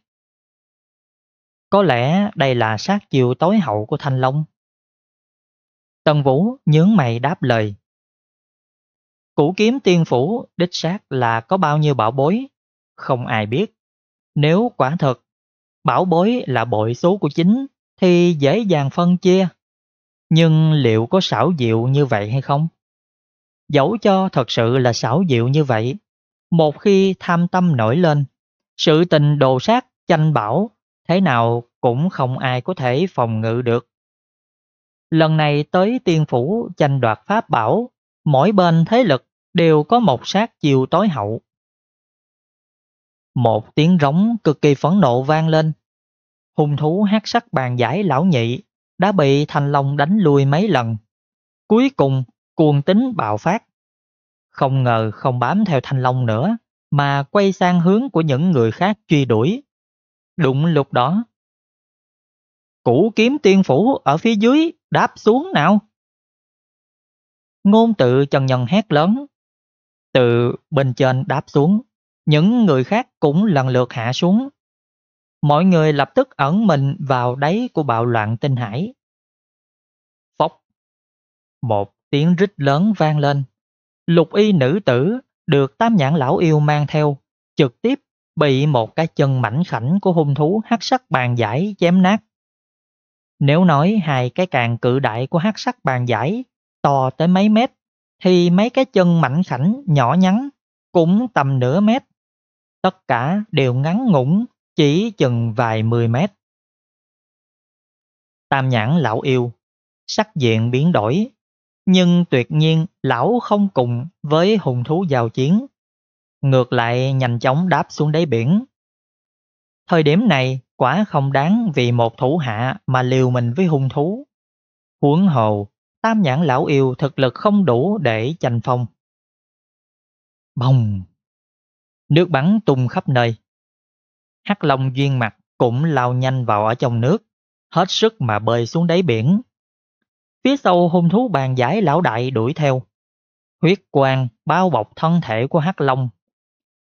Có lẽ đây là sát chiều tối hậu của Thanh Long. Tần Vũ nhướng mày đáp lời. Củ kiếm tiên phủ đích xác là có bao nhiêu bảo bối, không ai biết. Nếu quả thật, bảo bối là bội số của chính thì dễ dàng phân chia nhưng liệu có xảo diệu như vậy hay không? Dẫu cho thật sự là xảo diệu như vậy, một khi tham tâm nổi lên, sự tình đồ sát, tranh bảo, thế nào cũng không ai có thể phòng ngự được. Lần này tới tiên phủ tranh đoạt pháp bảo, mỗi bên thế lực đều có một sát chiều tối hậu. Một tiếng rống cực kỳ phẫn nộ vang lên. Hung thú hát sắc bàn giải lão nhị đã bị thanh Long đánh lui mấy lần. Cuối cùng, cuồng tính bạo phát. Không ngờ không bám theo thanh Long nữa, mà quay sang hướng của những người khác truy đuổi. Đụng lục đó. Củ kiếm tiên phủ ở phía dưới, đáp xuống nào. Ngôn tự trần nhân hét lớn. Từ bên trên đáp xuống, những người khác cũng lần lượt hạ xuống mọi người lập tức ẩn mình vào đáy của bạo loạn tinh hải. Phốc! Một tiếng rít lớn vang lên. Lục y nữ tử được tam nhãn lão yêu mang theo, trực tiếp bị một cái chân mảnh khảnh của hung thú hắc sắc bàn giải chém nát. Nếu nói hai cái càng cự đại của hắc sắc bàn giải to tới mấy mét, thì mấy cái chân mảnh khảnh nhỏ nhắn cũng tầm nửa mét. Tất cả đều ngắn ngủn chỉ chừng vài mười mét. Tam nhãn lão yêu, sắc diện biến đổi, nhưng tuyệt nhiên lão không cùng với hùng thú giao chiến, ngược lại nhanh chóng đáp xuống đáy biển. Thời điểm này quả không đáng vì một thủ hạ mà liều mình với hung thú. Huống hồ, tam nhãn lão yêu thực lực không đủ để tranh phong. Bồng! Nước bắn tung khắp nơi. Hắc Long duyên mặt cũng lao nhanh vào ở trong nước, hết sức mà bơi xuống đáy biển. Phía sau hung thú bàn giải lão đại đuổi theo. Huyết quang bao bọc thân thể của Hắc Long.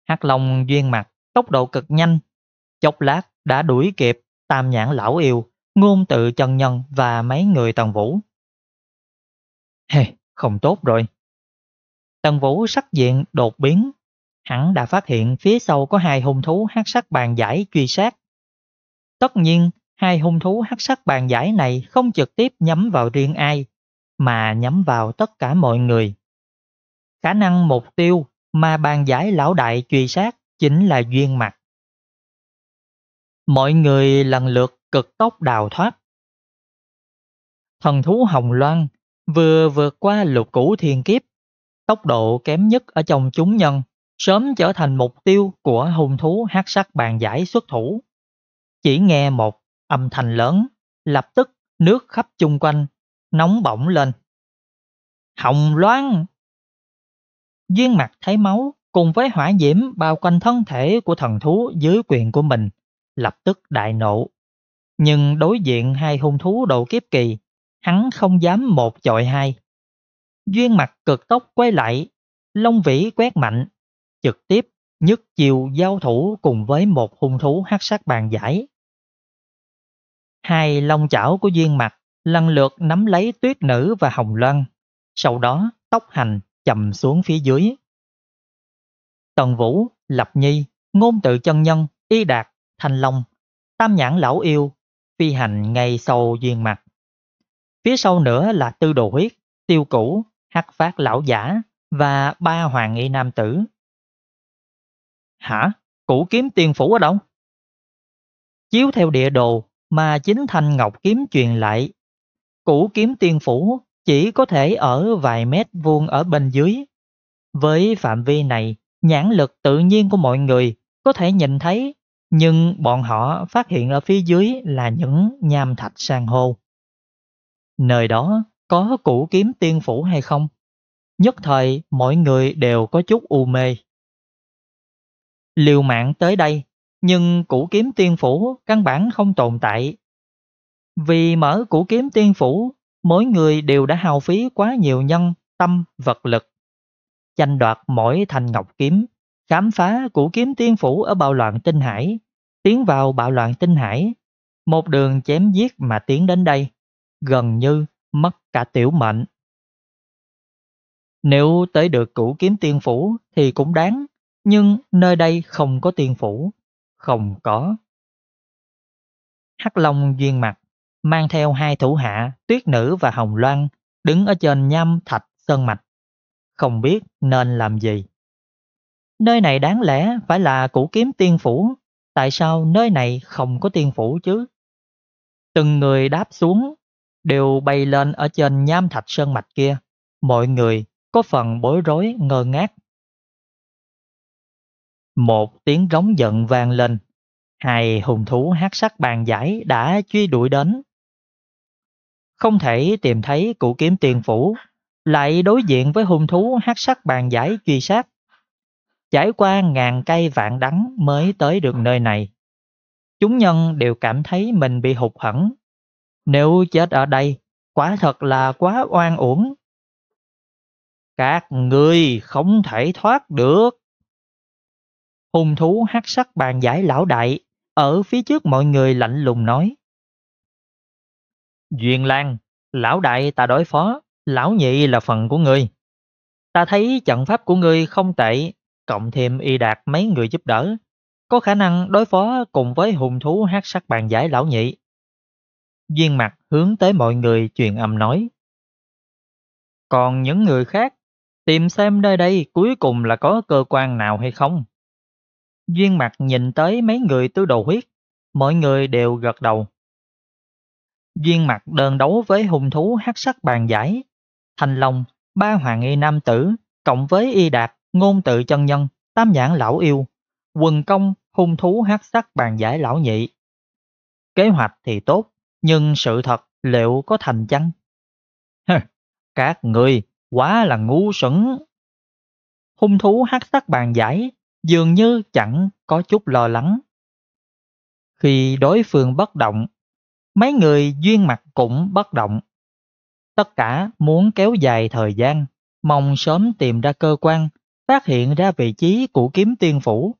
Hắc Long duyên mặt, tốc độ cực nhanh, chốc lát đã đuổi kịp tam nhãn lão yêu, ngôn tự chân nhân và mấy người tần vũ. hey, không tốt rồi. Tần vũ sắc diện đột biến, hắn đã phát hiện phía sau có hai hung thú hắc sắc bàn giải truy sát. Tất nhiên, hai hung thú hắc sắc bàn giải này không trực tiếp nhắm vào riêng ai, mà nhắm vào tất cả mọi người. Khả năng mục tiêu mà bàn giải lão đại truy sát chính là duyên mặt. Mọi người lần lượt cực tốc đào thoát. Thần thú Hồng Loan vừa vượt qua lục cũ thiên kiếp, tốc độ kém nhất ở trong chúng nhân sớm trở thành mục tiêu của hung thú hát sắc bàn giải xuất thủ. Chỉ nghe một âm thanh lớn, lập tức nước khắp chung quanh, nóng bỏng lên. Hồng loan! Duyên mặt thấy máu cùng với hỏa diễm bao quanh thân thể của thần thú dưới quyền của mình, lập tức đại nộ. Nhưng đối diện hai hung thú đầu kiếp kỳ, hắn không dám một chọi hai. Duyên mặt cực tốc quay lại, lông vĩ quét mạnh trực tiếp nhất chiều giao thủ cùng với một hung thú hắc sát bàn giải. Hai long chảo của Duyên Mặt lần lượt nắm lấy tuyết nữ và hồng loan, sau đó tóc hành chầm xuống phía dưới. Tần Vũ, Lập Nhi, Ngôn Tự Chân Nhân, Y Đạt, Thanh Long, Tam Nhãn Lão Yêu, phi hành ngay sau Duyên Mặt. Phía sau nữa là Tư Đồ Huyết, Tiêu Cũ, Hắc Phát Lão Giả và ba Hoàng Y Nam Tử Hả? Cũ kiếm tiền phủ ở đâu? Chiếu theo địa đồ mà chính Thanh Ngọc kiếm truyền lại, Cũ kiếm tiên phủ chỉ có thể ở vài mét vuông ở bên dưới. Với phạm vi này, nhãn lực tự nhiên của mọi người có thể nhìn thấy, nhưng bọn họ phát hiện ở phía dưới là những nham thạch san hô. Nơi đó có Cũ kiếm tiên phủ hay không? Nhất thời mọi người đều có chút u mê liều mạng tới đây, nhưng củ kiếm tiên phủ căn bản không tồn tại. Vì mở củ kiếm tiên phủ, mỗi người đều đã hao phí quá nhiều nhân, tâm, vật lực. Tranh đoạt mỗi thành ngọc kiếm, khám phá củ kiếm tiên phủ ở bạo loạn tinh hải, tiến vào bạo loạn tinh hải, một đường chém giết mà tiến đến đây, gần như mất cả tiểu mệnh. Nếu tới được củ kiếm tiên phủ thì cũng đáng, nhưng nơi đây không có tiên phủ, không có. Hắc Long duyên mặt, mang theo hai thủ hạ, tuyết nữ và hồng loan, đứng ở trên nhâm thạch sơn mạch. Không biết nên làm gì. Nơi này đáng lẽ phải là củ kiếm tiên phủ, tại sao nơi này không có tiên phủ chứ? Từng người đáp xuống, đều bay lên ở trên nham thạch sơn mạch kia. Mọi người có phần bối rối ngơ ngác một tiếng rống giận vang lên, hai hùng thú hát sắc bàn giải đã truy đuổi đến. Không thể tìm thấy cụ kiếm tiền phủ, lại đối diện với hung thú hát sắc bàn giải truy sát. Trải qua ngàn cây vạn đắng mới tới được nơi này. Chúng nhân đều cảm thấy mình bị hụt hẫng. Nếu chết ở đây, quả thật là quá oan uổng. Các người không thể thoát được. Hùng thú hát sắc bàn giải lão đại, ở phía trước mọi người lạnh lùng nói. Duyên Lan, lão đại ta đối phó, lão nhị là phần của ngươi. Ta thấy trận pháp của ngươi không tệ, cộng thêm y đạt mấy người giúp đỡ, có khả năng đối phó cùng với hùng thú hát sắc bàn giải lão nhị. Duyên mặt hướng tới mọi người truyền âm nói. Còn những người khác, tìm xem nơi đây cuối cùng là có cơ quan nào hay không. Duyên mặt nhìn tới mấy người tứ đồ huyết, mọi người đều gật đầu. Duyên mặt đơn đấu với hung thú hắc sắc bàn giải, thành long, ba hoàng y nam tử, cộng với y đạt, ngôn tự chân nhân, tam nhãn lão yêu, quần công, hung thú hắc sắc bàn giải lão nhị. Kế hoạch thì tốt, nhưng sự thật liệu có thành chăng? Các người quá là ngu xuẩn. Hung thú hắc sắc bàn giải dường như chẳng có chút lo lắng. Khi đối phương bất động, mấy người duyên mặt cũng bất động. Tất cả muốn kéo dài thời gian, mong sớm tìm ra cơ quan, phát hiện ra vị trí của kiếm tiên phủ.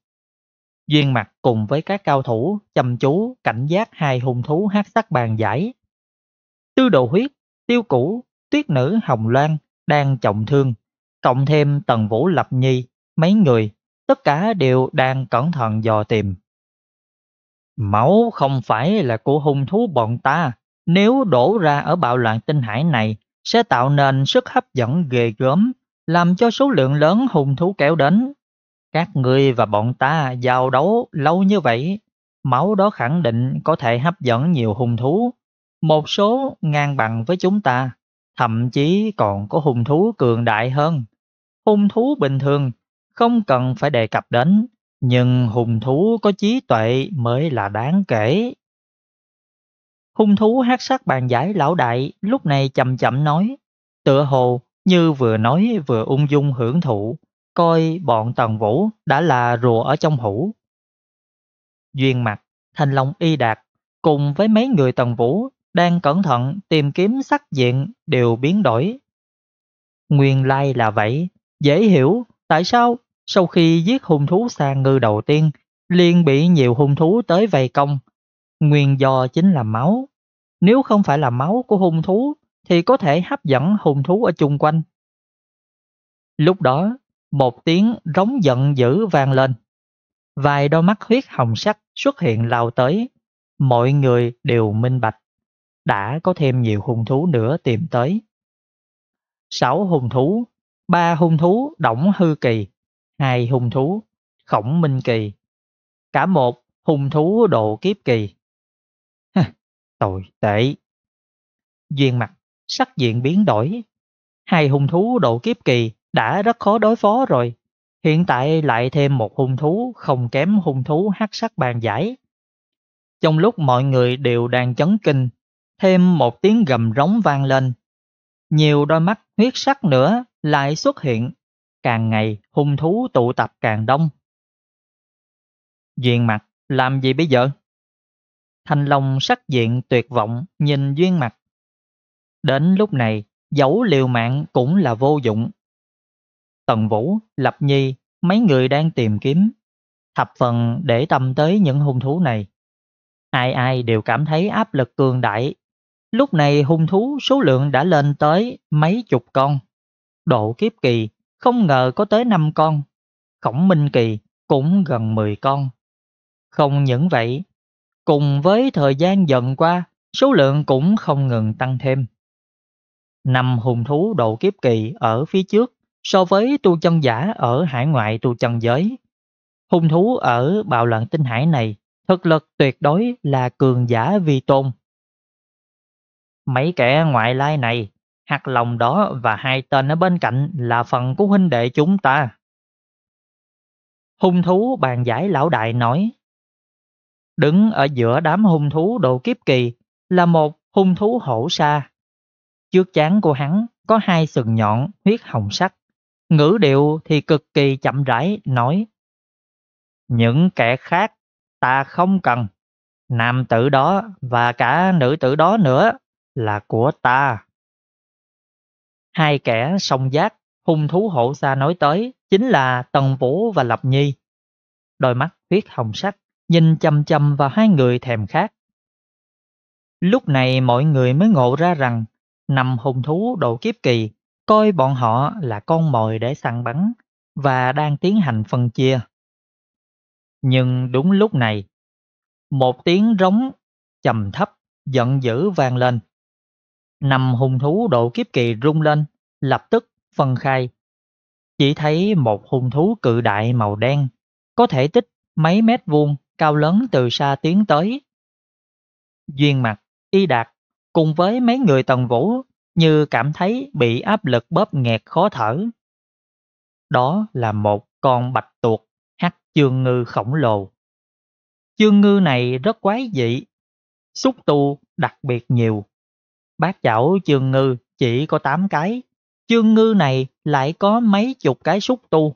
Duyên mặt cùng với các cao thủ chăm chú cảnh giác hai hung thú hát sắc bàn giải. Tư độ huyết, tiêu cũ, tuyết nữ Hồng Loan đang trọng thương, cộng thêm tần vũ lập nhi, mấy người tất cả đều đang cẩn thận dò tìm. Máu không phải là của hung thú bọn ta, nếu đổ ra ở bạo loạn tinh hải này sẽ tạo nên sức hấp dẫn ghê gớm, làm cho số lượng lớn hung thú kéo đến. Các ngươi và bọn ta giao đấu lâu như vậy, máu đó khẳng định có thể hấp dẫn nhiều hung thú, một số ngang bằng với chúng ta, thậm chí còn có hung thú cường đại hơn. Hung thú bình thường không cần phải đề cập đến, nhưng hùng thú có trí tuệ mới là đáng kể. Hùng thú hát sát bàn giải lão đại lúc này chậm chậm nói, tựa hồ như vừa nói vừa ung dung hưởng thụ, coi bọn tần vũ đã là rùa ở trong hũ. Duyên mặt, thanh long y đạt, cùng với mấy người tần vũ đang cẩn thận tìm kiếm sắc diện đều biến đổi. Nguyên lai là vậy, dễ hiểu tại sao sau khi giết hung thú sa ngư đầu tiên, liền bị nhiều hung thú tới vây công. Nguyên do chính là máu. Nếu không phải là máu của hung thú thì có thể hấp dẫn hung thú ở chung quanh. Lúc đó, một tiếng rống giận dữ vang lên. Vài đôi mắt huyết hồng sắc xuất hiện lao tới. Mọi người đều minh bạch. Đã có thêm nhiều hung thú nữa tìm tới. Sáu hung thú, ba hung thú động hư kỳ, hai hung thú khổng minh kỳ cả một hung thú độ kiếp kỳ Hả, tồi tệ duyên mặt sắc diện biến đổi hai hung thú độ kiếp kỳ đã rất khó đối phó rồi hiện tại lại thêm một hung thú không kém hung thú hắc sắc bàn giải trong lúc mọi người đều đang chấn kinh thêm một tiếng gầm rống vang lên nhiều đôi mắt huyết sắc nữa lại xuất hiện càng ngày hung thú tụ tập càng đông. Duyên mặt, làm gì bây giờ? Thanh Long sắc diện tuyệt vọng nhìn Duyên mặt. Đến lúc này, giấu liều mạng cũng là vô dụng. Tần Vũ, Lập Nhi, mấy người đang tìm kiếm, thập phần để tâm tới những hung thú này. Ai ai đều cảm thấy áp lực cường đại. Lúc này hung thú số lượng đã lên tới mấy chục con. Độ kiếp kỳ không ngờ có tới 5 con. Khổng Minh Kỳ cũng gần 10 con. Không những vậy, cùng với thời gian dần qua, số lượng cũng không ngừng tăng thêm. Năm hùng thú độ kiếp kỳ ở phía trước so với tu chân giả ở hải ngoại tu chân giới. hùng thú ở bạo loạn tinh hải này thực lực tuyệt đối là cường giả vi tôn. Mấy kẻ ngoại lai này hạt lòng đó và hai tên ở bên cạnh là phần của huynh đệ chúng ta. Hung thú bàn giải lão đại nói, đứng ở giữa đám hung thú độ kiếp kỳ là một hung thú hổ sa. Trước chán của hắn có hai sừng nhọn huyết hồng sắc, ngữ điệu thì cực kỳ chậm rãi nói. Những kẻ khác ta không cần, nam tử đó và cả nữ tử đó nữa là của ta. Hai kẻ song giác, hung thú hổ xa nói tới chính là Tần Vũ và Lập Nhi. Đôi mắt huyết hồng sắc, nhìn chầm chầm vào hai người thèm khát. Lúc này mọi người mới ngộ ra rằng năm hung thú độ kiếp kỳ coi bọn họ là con mồi để săn bắn và đang tiến hành phân chia. Nhưng đúng lúc này, một tiếng rống trầm thấp giận dữ vang lên. Năm hung thú độ kiếp kỳ rung lên, lập tức phân khai. Chỉ thấy một hung thú cự đại màu đen, có thể tích mấy mét vuông cao lớn từ xa tiến tới. Duyên mặt, y đạt, cùng với mấy người tần vũ như cảm thấy bị áp lực bóp nghẹt khó thở. Đó là một con bạch tuộc hắc chương ngư khổng lồ. Chương ngư này rất quái dị, xúc tu đặc biệt nhiều bát chảo chương ngư chỉ có 8 cái, chương ngư này lại có mấy chục cái xúc tu.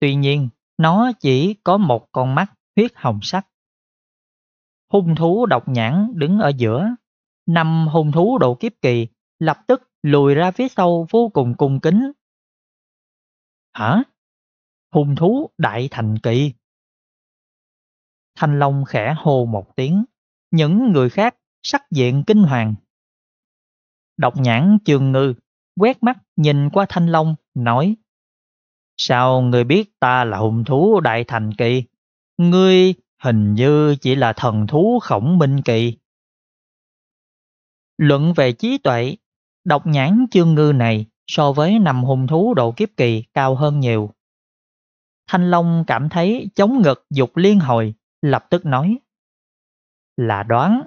Tuy nhiên, nó chỉ có một con mắt huyết hồng sắc. Hung thú độc nhãn đứng ở giữa, năm hung thú độ kiếp kỳ lập tức lùi ra phía sau vô cùng cung kính. Hả? Hung thú đại thành kỳ. Thanh Long khẽ hô một tiếng, những người khác sắc diện kinh hoàng Độc nhãn trường ngư, quét mắt nhìn qua thanh long, nói Sao người biết ta là hùng thú đại thành kỳ? Ngươi hình như chỉ là thần thú khổng minh kỳ. Luận về trí tuệ, độc nhãn chương ngư này so với nằm hùng thú độ kiếp kỳ cao hơn nhiều. Thanh Long cảm thấy chống ngực dục liên hồi, lập tức nói. Là đoán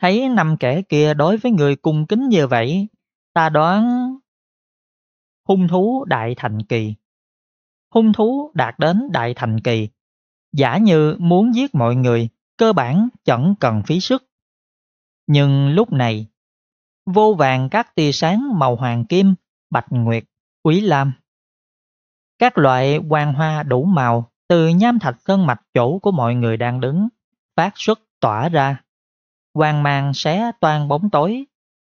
Thấy năm kẻ kia đối với người cung kính như vậy, ta đoán hung thú đại thành kỳ. Hung thú đạt đến đại thành kỳ, giả như muốn giết mọi người, cơ bản chẳng cần phí sức. Nhưng lúc này, vô vàng các tia sáng màu hoàng kim, bạch nguyệt, quý lam. Các loại quang hoa đủ màu từ nham thạch sơn mạch chỗ của mọi người đang đứng, phát xuất tỏa ra hoang mang xé toan bóng tối.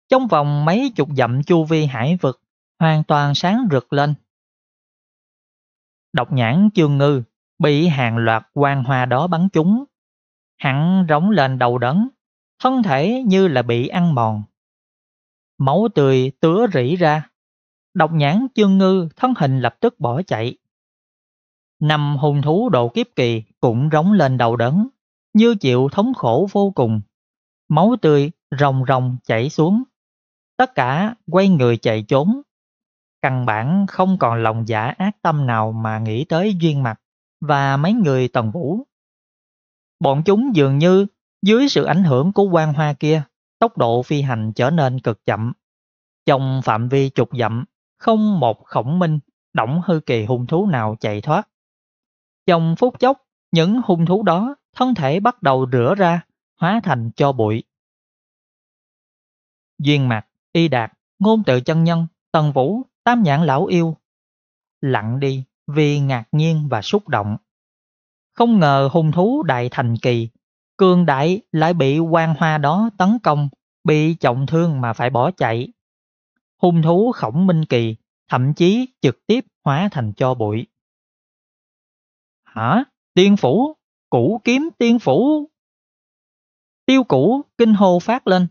Trong vòng mấy chục dặm chu vi hải vực, hoàn toàn sáng rực lên. Độc nhãn chương ngư bị hàng loạt quang hoa đó bắn trúng. Hắn rống lên đầu đớn, thân thể như là bị ăn mòn. Máu tươi tứa rỉ ra. Độc nhãn chương ngư thân hình lập tức bỏ chạy. Năm hùng thú độ kiếp kỳ cũng rống lên đầu đớn, như chịu thống khổ vô cùng máu tươi ròng ròng chảy xuống. Tất cả quay người chạy trốn. Căn bản không còn lòng giả dạ ác tâm nào mà nghĩ tới duyên mặt và mấy người tần vũ. Bọn chúng dường như dưới sự ảnh hưởng của quan hoa kia, tốc độ phi hành trở nên cực chậm. Trong phạm vi chục dặm, không một khổng minh, động hư kỳ hung thú nào chạy thoát. Trong phút chốc, những hung thú đó thân thể bắt đầu rửa ra, hóa thành cho bụi. Duyên mặt, y đạt, ngôn tự chân nhân, tần vũ, tam nhãn lão yêu. Lặng đi vì ngạc nhiên và xúc động. Không ngờ hung thú đại thành kỳ, cương đại lại bị quan hoa đó tấn công, bị trọng thương mà phải bỏ chạy. Hung thú khổng minh kỳ, thậm chí trực tiếp hóa thành cho bụi. Hả? Tiên phủ? Củ kiếm tiên phủ? Tiêu cũ kinh hô phát lên.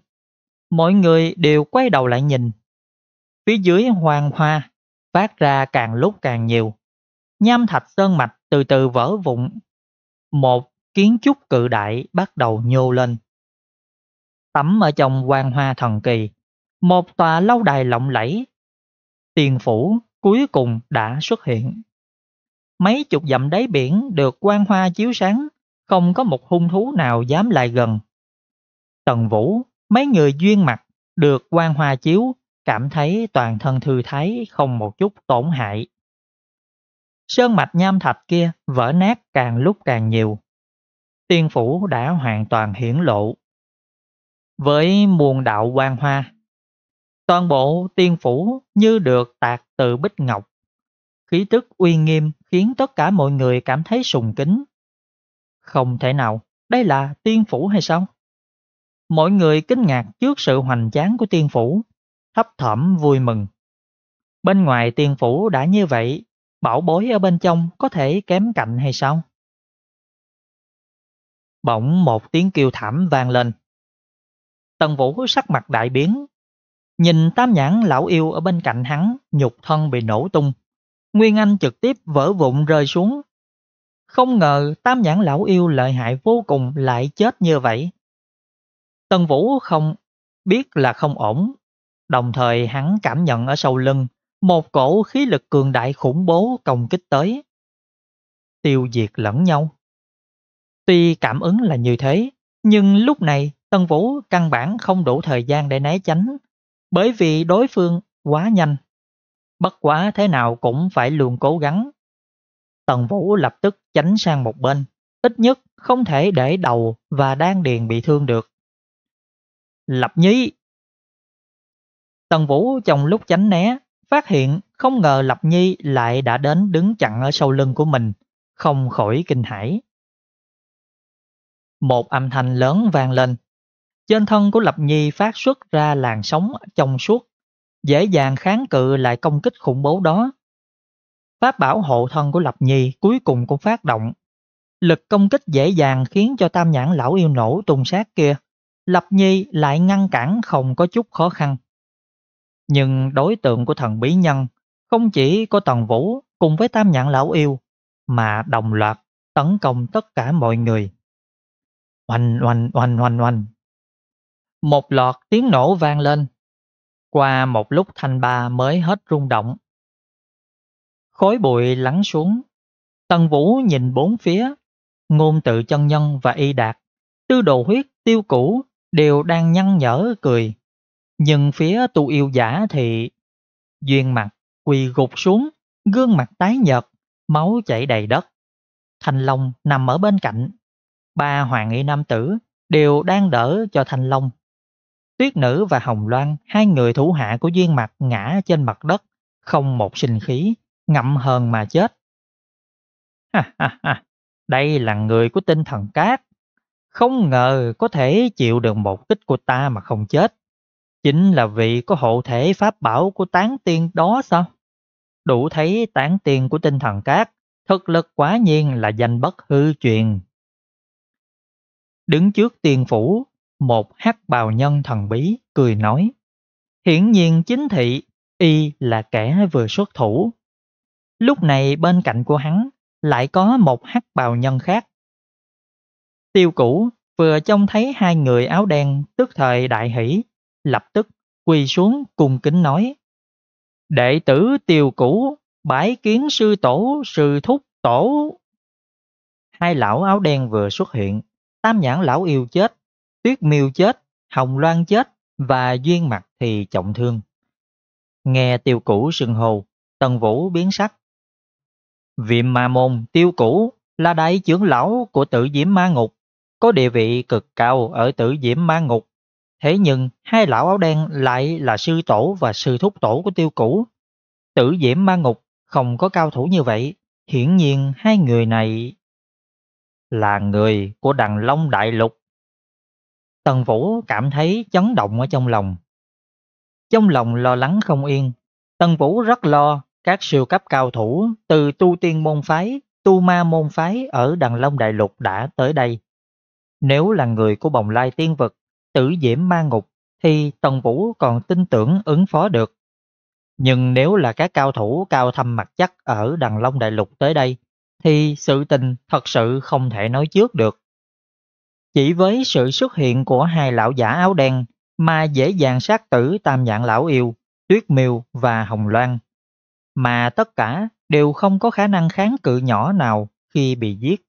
Mọi người đều quay đầu lại nhìn. Phía dưới hoàng hoa phát ra càng lúc càng nhiều. Nham thạch sơn mạch từ từ vỡ vụn. Một kiến trúc cự đại bắt đầu nhô lên. Tắm ở trong hoàng hoa thần kỳ. Một tòa lâu đài lộng lẫy. Tiền phủ cuối cùng đã xuất hiện. Mấy chục dặm đáy biển được quang hoa chiếu sáng, không có một hung thú nào dám lại gần. Tần Vũ, mấy người duyên mặt được quan hoa chiếu, cảm thấy toàn thân thư thái không một chút tổn hại. Sơn mạch nham thạch kia vỡ nát càng lúc càng nhiều. Tiên phủ đã hoàn toàn hiển lộ. Với muôn đạo quan hoa, toàn bộ tiên phủ như được tạc từ bích ngọc. Khí tức uy nghiêm khiến tất cả mọi người cảm thấy sùng kính. Không thể nào, đây là tiên phủ hay sao? Mọi người kinh ngạc trước sự hoành tráng của tiên phủ, thấp thỏm vui mừng. Bên ngoài tiên phủ đã như vậy, bảo bối ở bên trong có thể kém cạnh hay sao? Bỗng một tiếng kêu thảm vang lên. Tần Vũ sắc mặt đại biến, nhìn tam nhãn lão yêu ở bên cạnh hắn, nhục thân bị nổ tung. Nguyên Anh trực tiếp vỡ vụn rơi xuống. Không ngờ tam nhãn lão yêu lợi hại vô cùng lại chết như vậy. Tân Vũ không biết là không ổn, đồng thời hắn cảm nhận ở sau lưng một cổ khí lực cường đại khủng bố công kích tới. Tiêu diệt lẫn nhau. Tuy cảm ứng là như thế, nhưng lúc này Tân Vũ căn bản không đủ thời gian để né tránh, bởi vì đối phương quá nhanh. Bất quá thế nào cũng phải luôn cố gắng. Tần Vũ lập tức tránh sang một bên, ít nhất không thể để đầu và đan điền bị thương được. Lập Nhi! Tần Vũ trong lúc tránh né, phát hiện không ngờ Lập Nhi lại đã đến đứng chặn ở sau lưng của mình, không khỏi kinh hãi. Một âm thanh lớn vang lên. Trên thân của Lập Nhi phát xuất ra làn sóng trong suốt, dễ dàng kháng cự lại công kích khủng bố đó. Pháp bảo hộ thân của Lập Nhi cuối cùng cũng phát động. Lực công kích dễ dàng khiến cho tam nhãn lão yêu nổ tung sát kia Lập Nhi lại ngăn cản không có chút khó khăn. Nhưng đối tượng của thần bí nhân không chỉ có Tần Vũ cùng với Tam Nhãn Lão Yêu mà đồng loạt tấn công tất cả mọi người. Oanh oanh oanh oanh oanh. Một loạt tiếng nổ vang lên. Qua một lúc thanh ba mới hết rung động. Khối bụi lắng xuống. Tần Vũ nhìn bốn phía. Ngôn tự chân nhân và y đạt. Tư đồ huyết tiêu cũ đều đang nhăn nhở cười. Nhưng phía tu yêu giả thì duyên mặt quỳ gục xuống, gương mặt tái nhợt, máu chảy đầy đất. Thanh Long nằm ở bên cạnh. Ba hoàng y nam tử đều đang đỡ cho Thanh Long. Tuyết nữ và Hồng Loan, hai người thủ hạ của duyên mặt ngã trên mặt đất, không một sinh khí, ngậm hờn mà chết. Ha ha ha, đây là người của tinh thần cát. Không ngờ có thể chịu được một kích của ta mà không chết. Chính là vì có hộ thể pháp bảo của tán tiên đó sao? Đủ thấy tán tiên của tinh thần cát, thực lực quá nhiên là danh bất hư truyền. Đứng trước tiền phủ, một hắc bào nhân thần bí cười nói. Hiển nhiên chính thị, y là kẻ vừa xuất thủ. Lúc này bên cạnh của hắn lại có một hắc bào nhân khác Tiêu cũ vừa trông thấy hai người áo đen tức thời đại hỷ, lập tức quỳ xuống cung kính nói. Đệ tử tiêu cũ, bái kiến sư tổ, sư thúc tổ. Hai lão áo đen vừa xuất hiện, tam nhãn lão yêu chết, tuyết miêu chết, hồng loan chết và duyên mặt thì trọng thương. Nghe tiêu cũ sừng hồ, tần vũ biến sắc. Việm ma môn tiêu cũ là đại trưởng lão của tự diễm ma ngục có địa vị cực cao ở tử diễm ma ngục. Thế nhưng hai lão áo đen lại là sư tổ và sư thúc tổ của tiêu cũ. Tử diễm ma ngục không có cao thủ như vậy, hiển nhiên hai người này là người của đằng Long Đại Lục. Tần Vũ cảm thấy chấn động ở trong lòng. Trong lòng lo lắng không yên, Tần Vũ rất lo các siêu cấp cao thủ từ tu tiên môn phái, tu ma môn phái ở đằng Long Đại Lục đã tới đây. Nếu là người của bồng lai tiên vật tử diễm ma ngục, thì Tần Vũ còn tin tưởng ứng phó được. Nhưng nếu là các cao thủ cao thâm mặt chắc ở đằng Long Đại Lục tới đây, thì sự tình thật sự không thể nói trước được. Chỉ với sự xuất hiện của hai lão giả áo đen mà dễ dàng sát tử tam dạng lão yêu, tuyết miêu và hồng loan, mà tất cả đều không có khả năng kháng cự nhỏ nào khi bị giết.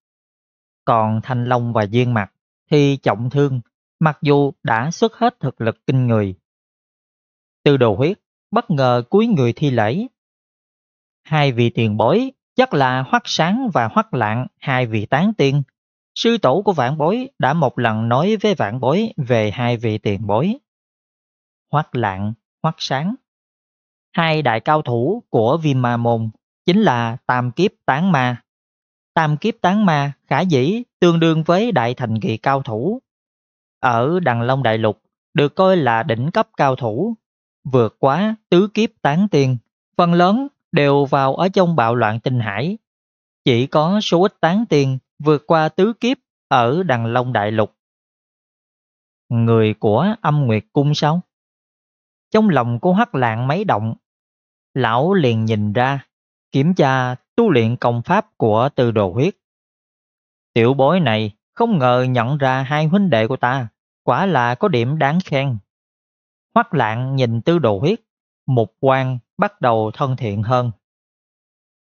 Còn Thanh Long và Duyên Mặt thì trọng thương, mặc dù đã xuất hết thực lực kinh người. Tư đồ huyết bất ngờ cuối người thi lễ. Hai vị tiền bối chắc là hoắc sáng và hoắc lạng hai vị tán tiên. Sư tổ của vạn bối đã một lần nói với vạn bối về hai vị tiền bối. Hoắc lạng, hoắc sáng. Hai đại cao thủ của viêm ma môn chính là tam kiếp tán ma. Tam kiếp tán ma khả dĩ tương đương với đại thành kỳ cao thủ. Ở Đằng Long Đại Lục, được coi là đỉnh cấp cao thủ, vượt quá tứ kiếp tán tiên, phần lớn đều vào ở trong bạo loạn tinh hải. Chỉ có số ít tán tiên vượt qua tứ kiếp ở Đằng Long Đại Lục. Người của âm nguyệt cung sao? Trong lòng cô hắc lạng mấy động, lão liền nhìn ra, kiểm tra tu luyện công pháp của từ đồ huyết. Tiểu bối này không ngờ nhận ra hai huynh đệ của ta, quả là có điểm đáng khen. Hoắc lạng nhìn tư đồ huyết, mục quan bắt đầu thân thiện hơn.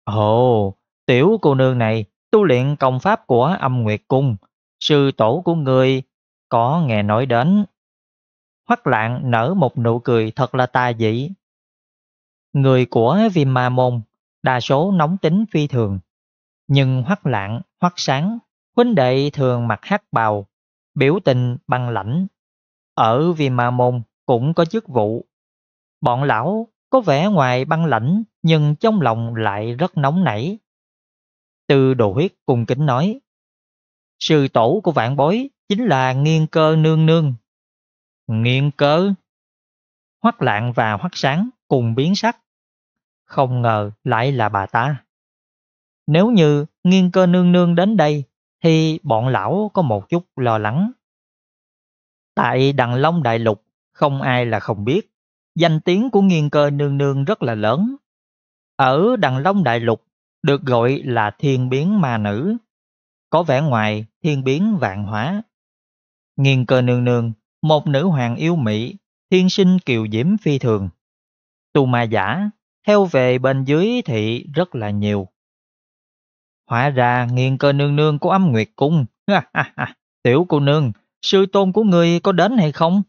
Ồ, tiểu cô nương này tu luyện công pháp của âm nguyệt cung, sư tổ của người có nghe nói đến. Hoắc lạng nở một nụ cười thật là tà dị. Người của vima môn, đa số nóng tính phi thường, nhưng hoắc lạng, hoắc sáng Huynh đệ thường mặc hắc bào, biểu tình bằng lãnh. Ở vì mà môn cũng có chức vụ. Bọn lão có vẻ ngoài băng lãnh nhưng trong lòng lại rất nóng nảy. Từ đồ huyết cùng kính nói, sư tổ của vạn bối chính là nghiên cơ nương nương. Nghiên cơ? Hoắc lạng và hoắc sáng cùng biến sắc. Không ngờ lại là bà ta. Nếu như nghiên cơ nương nương đến đây thì bọn lão có một chút lo lắng. Tại Đằng Long Đại Lục, không ai là không biết, danh tiếng của nghiên cơ nương nương rất là lớn. Ở Đằng Long Đại Lục, được gọi là thiên biến ma nữ, có vẻ ngoài thiên biến vạn hóa. Nghiên cơ nương nương, một nữ hoàng yêu mỹ, thiên sinh kiều diễm phi thường. Tu ma giả, theo về bên dưới thị rất là nhiều. Hóa ra nghiên cơ nương nương của âm nguyệt cung. Tiểu cô nương, sư tôn của ngươi có đến hay không?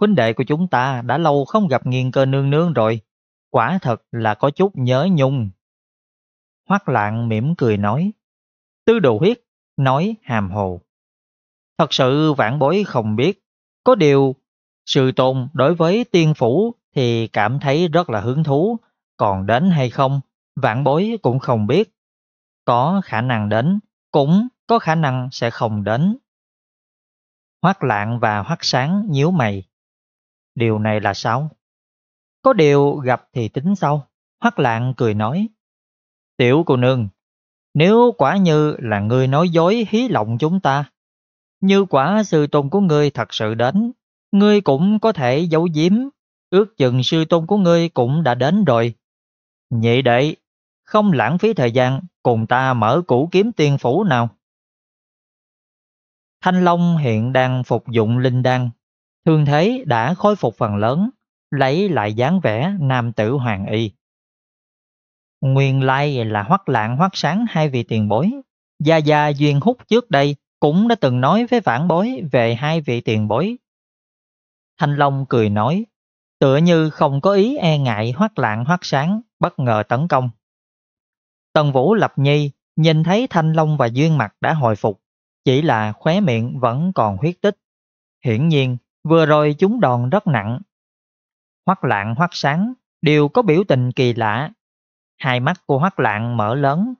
Huynh đệ của chúng ta đã lâu không gặp nghiên cơ nương nương rồi. Quả thật là có chút nhớ nhung. Hoác lạng mỉm cười nói. Tư đồ huyết, nói hàm hồ. Thật sự vạn bối không biết. Có điều, sư tôn đối với tiên phủ thì cảm thấy rất là hứng thú. Còn đến hay không, vạn bối cũng không biết có khả năng đến, cũng có khả năng sẽ không đến. Hoác lạng và hoác sáng nhíu mày. Điều này là sao? Có điều gặp thì tính sau. Hoác lạng cười nói. Tiểu cô nương, nếu quả như là ngươi nói dối hí lộng chúng ta, như quả sư tôn của ngươi thật sự đến, ngươi cũng có thể giấu giếm, ước chừng sư tôn của ngươi cũng đã đến rồi. Nhị đệ không lãng phí thời gian, cùng ta mở củ kiếm tiên phủ nào. Thanh Long hiện đang phục dụng linh đan, thương thế đã khôi phục phần lớn, lấy lại dáng vẻ nam tử hoàng y. Nguyên lai là hoắc lạng hoắc sáng hai vị tiền bối. Gia Gia Duyên hút trước đây cũng đã từng nói với vãn bối về hai vị tiền bối. Thanh Long cười nói, tựa như không có ý e ngại hoắc lạng hoắc sáng bất ngờ tấn công. Tần Vũ lập nhi nhìn thấy Thanh Long và Duyên Mặt đã hồi phục, chỉ là khóe miệng vẫn còn huyết tích. Hiển nhiên, vừa rồi chúng đòn rất nặng. Hoắc lạng hoắc sáng đều có biểu tình kỳ lạ. Hai mắt của hoắc lạng mở lớn,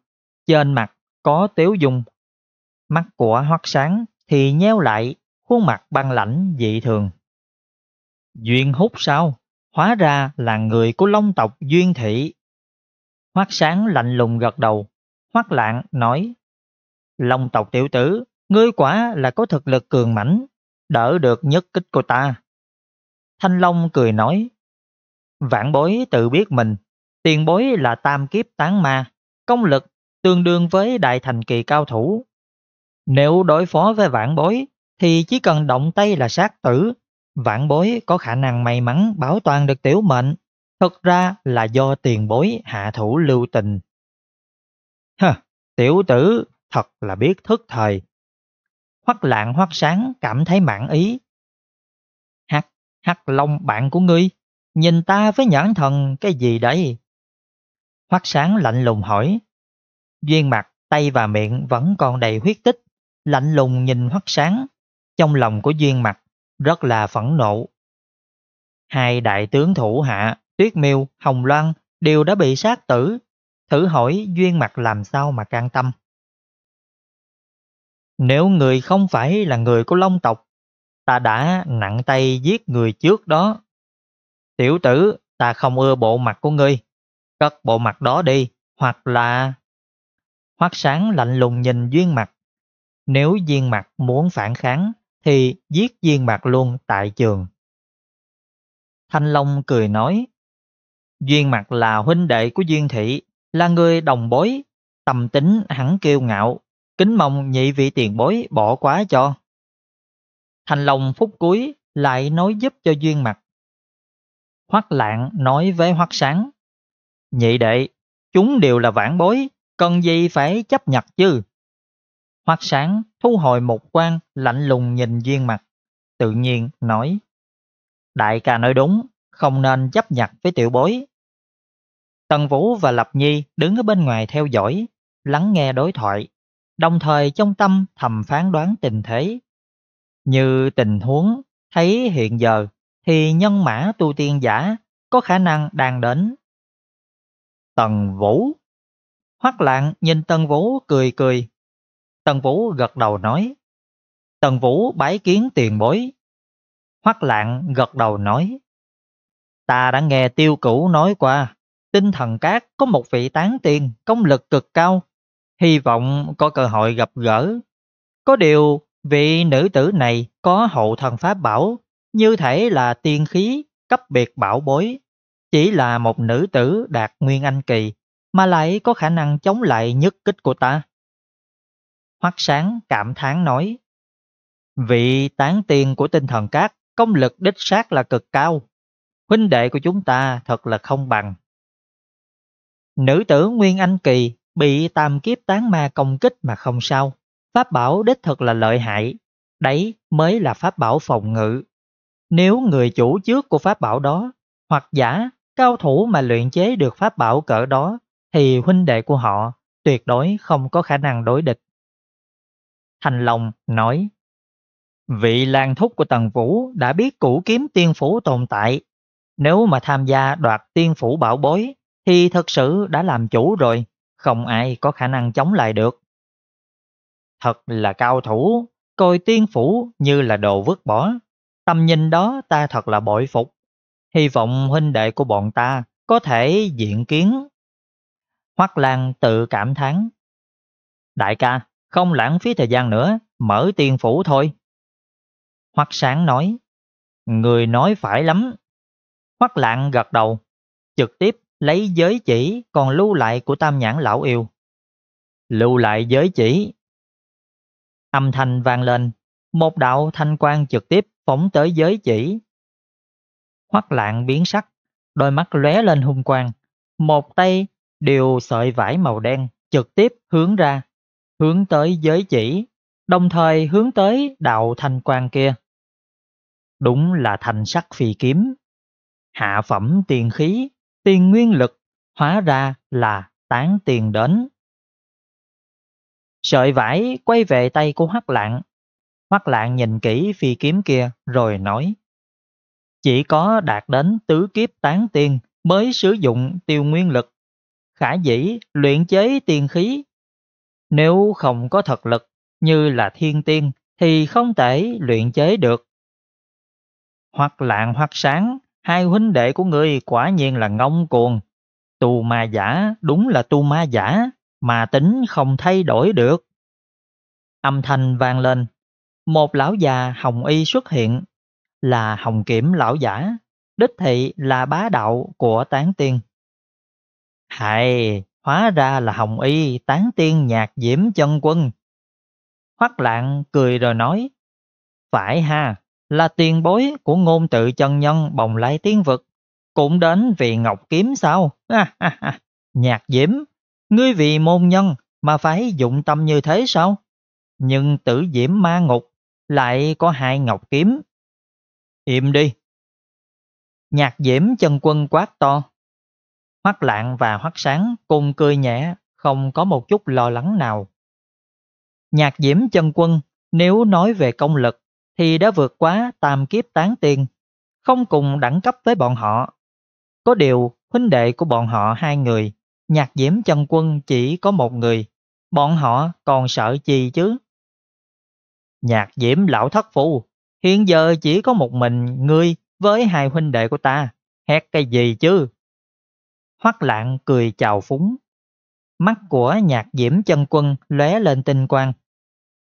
trên mặt có tiếu dung. Mắt của hoắc sáng thì nheo lại, khuôn mặt băng lãnh dị thường. Duyên hút sao? Hóa ra là người của long tộc Duyên Thị. Hoác sáng lạnh lùng gật đầu. Hoác lạng nói. Long tộc tiểu tử, ngươi quả là có thực lực cường mãnh, đỡ được nhất kích của ta. Thanh Long cười nói. Vạn bối tự biết mình, tiền bối là tam kiếp tán ma, công lực tương đương với đại thành kỳ cao thủ. Nếu đối phó với vạn bối, thì chỉ cần động tay là sát tử, vạn bối có khả năng may mắn bảo toàn được tiểu mệnh thật ra là do tiền bối hạ thủ lưu tình. Hờ, tiểu tử thật là biết thức thời. Hoắc lạng hoắc sáng cảm thấy mãn ý. Hắc, hắc long bạn của ngươi, nhìn ta với nhãn thần cái gì đấy? Hoắc sáng lạnh lùng hỏi. Duyên mặt, tay và miệng vẫn còn đầy huyết tích, lạnh lùng nhìn hoắc sáng. Trong lòng của Duyên mặt, rất là phẫn nộ. Hai đại tướng thủ hạ Tuyết Miêu, Hồng Loan đều đã bị sát tử, thử hỏi duyên mặt làm sao mà can tâm. Nếu người không phải là người của Long tộc, ta đã nặng tay giết người trước đó. Tiểu tử, ta không ưa bộ mặt của ngươi, cất bộ mặt đó đi, hoặc là... Hoác sáng lạnh lùng nhìn duyên mặt. Nếu duyên mặt muốn phản kháng, thì giết duyên mặt luôn tại trường. Thanh Long cười nói, Duyên mặt là huynh đệ của Duyên Thị, là người đồng bối, tầm tính hẳn kiêu ngạo, kính mong nhị vị tiền bối bỏ quá cho. Thành lòng phút cuối lại nói giúp cho Duyên mặt. Hoắc lạng nói với Hoắc sáng, nhị đệ, chúng đều là vãn bối, cần gì phải chấp nhận chứ? Hoắc sáng thu hồi một quan lạnh lùng nhìn Duyên mặt, tự nhiên nói, đại ca nói đúng, không nên chấp nhặt với tiểu bối. Tần Vũ và Lập Nhi đứng ở bên ngoài theo dõi, lắng nghe đối thoại, đồng thời trong tâm thầm phán đoán tình thế. Như tình huống thấy hiện giờ thì nhân mã tu tiên giả có khả năng đang đến. Tần Vũ Hoắc lạng nhìn Tần Vũ cười cười. Tần Vũ gật đầu nói. Tần Vũ bái kiến tiền bối. Hoắc lạng gật đầu nói. Ta đã nghe tiêu cửu nói qua, tinh thần cát có một vị tán tiền công lực cực cao, hy vọng có cơ hội gặp gỡ. Có điều, vị nữ tử này có hậu thần pháp bảo, như thể là tiên khí, cấp biệt bảo bối. Chỉ là một nữ tử đạt nguyên anh kỳ, mà lại có khả năng chống lại nhất kích của ta. Hoắc sáng cảm thán nói, vị tán tiền của tinh thần cát, công lực đích xác là cực cao. Huynh đệ của chúng ta thật là không bằng. Nữ tử Nguyên Anh Kỳ bị tam kiếp tán ma công kích mà không sao. Pháp bảo đích thực là lợi hại, đấy mới là pháp bảo phòng ngự. Nếu người chủ trước của pháp bảo đó, hoặc giả cao thủ mà luyện chế được pháp bảo cỡ đó, thì huynh đệ của họ tuyệt đối không có khả năng đối địch. Thành Long nói, vị lang thúc của Tần Vũ đã biết củ kiếm tiên phủ tồn tại. Nếu mà tham gia đoạt tiên phủ bảo bối thì thật sự đã làm chủ rồi, không ai có khả năng chống lại được. Thật là cao thủ, coi tiên phủ như là đồ vứt bỏ. Tầm nhìn đó ta thật là bội phục. Hy vọng huynh đệ của bọn ta có thể diện kiến. Hoắc Lan tự cảm thán. Đại ca, không lãng phí thời gian nữa, mở tiên phủ thôi. Hoắc Sáng nói, người nói phải lắm. Hoắc Lạng gật đầu, trực tiếp lấy giới chỉ còn lưu lại của tam nhãn lão yêu. Lưu lại giới chỉ. Âm thanh vang lên, một đạo thanh quan trực tiếp phóng tới giới chỉ. Hoắc lạng biến sắc, đôi mắt lóe lên hung quang, một tay đều sợi vải màu đen trực tiếp hướng ra, hướng tới giới chỉ, đồng thời hướng tới đạo thanh quan kia. Đúng là thành sắc phi kiếm, hạ phẩm tiền khí tiền nguyên lực hóa ra là tán tiền đến. Sợi vải quay về tay của Hoắc Lạng. Hoắc Lạng nhìn kỹ phi kiếm kia rồi nói: "Chỉ có đạt đến tứ kiếp tán tiền mới sử dụng tiêu nguyên lực, khả dĩ luyện chế tiền khí. Nếu không có thật lực như là thiên tiên thì không thể luyện chế được." Hoắc Lạng Hoắc Sáng hai huynh đệ của ngươi quả nhiên là ngông cuồng. Tu ma giả đúng là tu ma giả, mà tính không thay đổi được. Âm thanh vang lên, một lão già hồng y xuất hiện, là hồng kiểm lão giả, đích thị là bá đạo của tán tiên. Hại, hóa ra là hồng y tán tiên nhạc diễm chân quân. Hoắc lạng cười rồi nói, phải ha, là tiền bối của ngôn tự chân nhân bồng lai tiên vực, cũng đến vì ngọc kiếm sao? Nhạc diễm, ngươi vì môn nhân mà phải dụng tâm như thế sao? Nhưng tử diễm ma ngục lại có hai ngọc kiếm. Im đi. Nhạc diễm chân quân quát to. Hoắc lạng và hoắc sáng cùng cười nhẹ, không có một chút lo lắng nào. Nhạc diễm chân quân, nếu nói về công lực, thì đã vượt quá tam kiếp tán tiên, không cùng đẳng cấp với bọn họ. Có điều, huynh đệ của bọn họ hai người, nhạc diễm chân quân chỉ có một người, bọn họ còn sợ gì chứ? Nhạc diễm lão thất phu, hiện giờ chỉ có một mình ngươi với hai huynh đệ của ta, hét cái gì chứ? Hoắc lạng cười chào phúng. Mắt của nhạc diễm chân quân lóe lên tinh quang.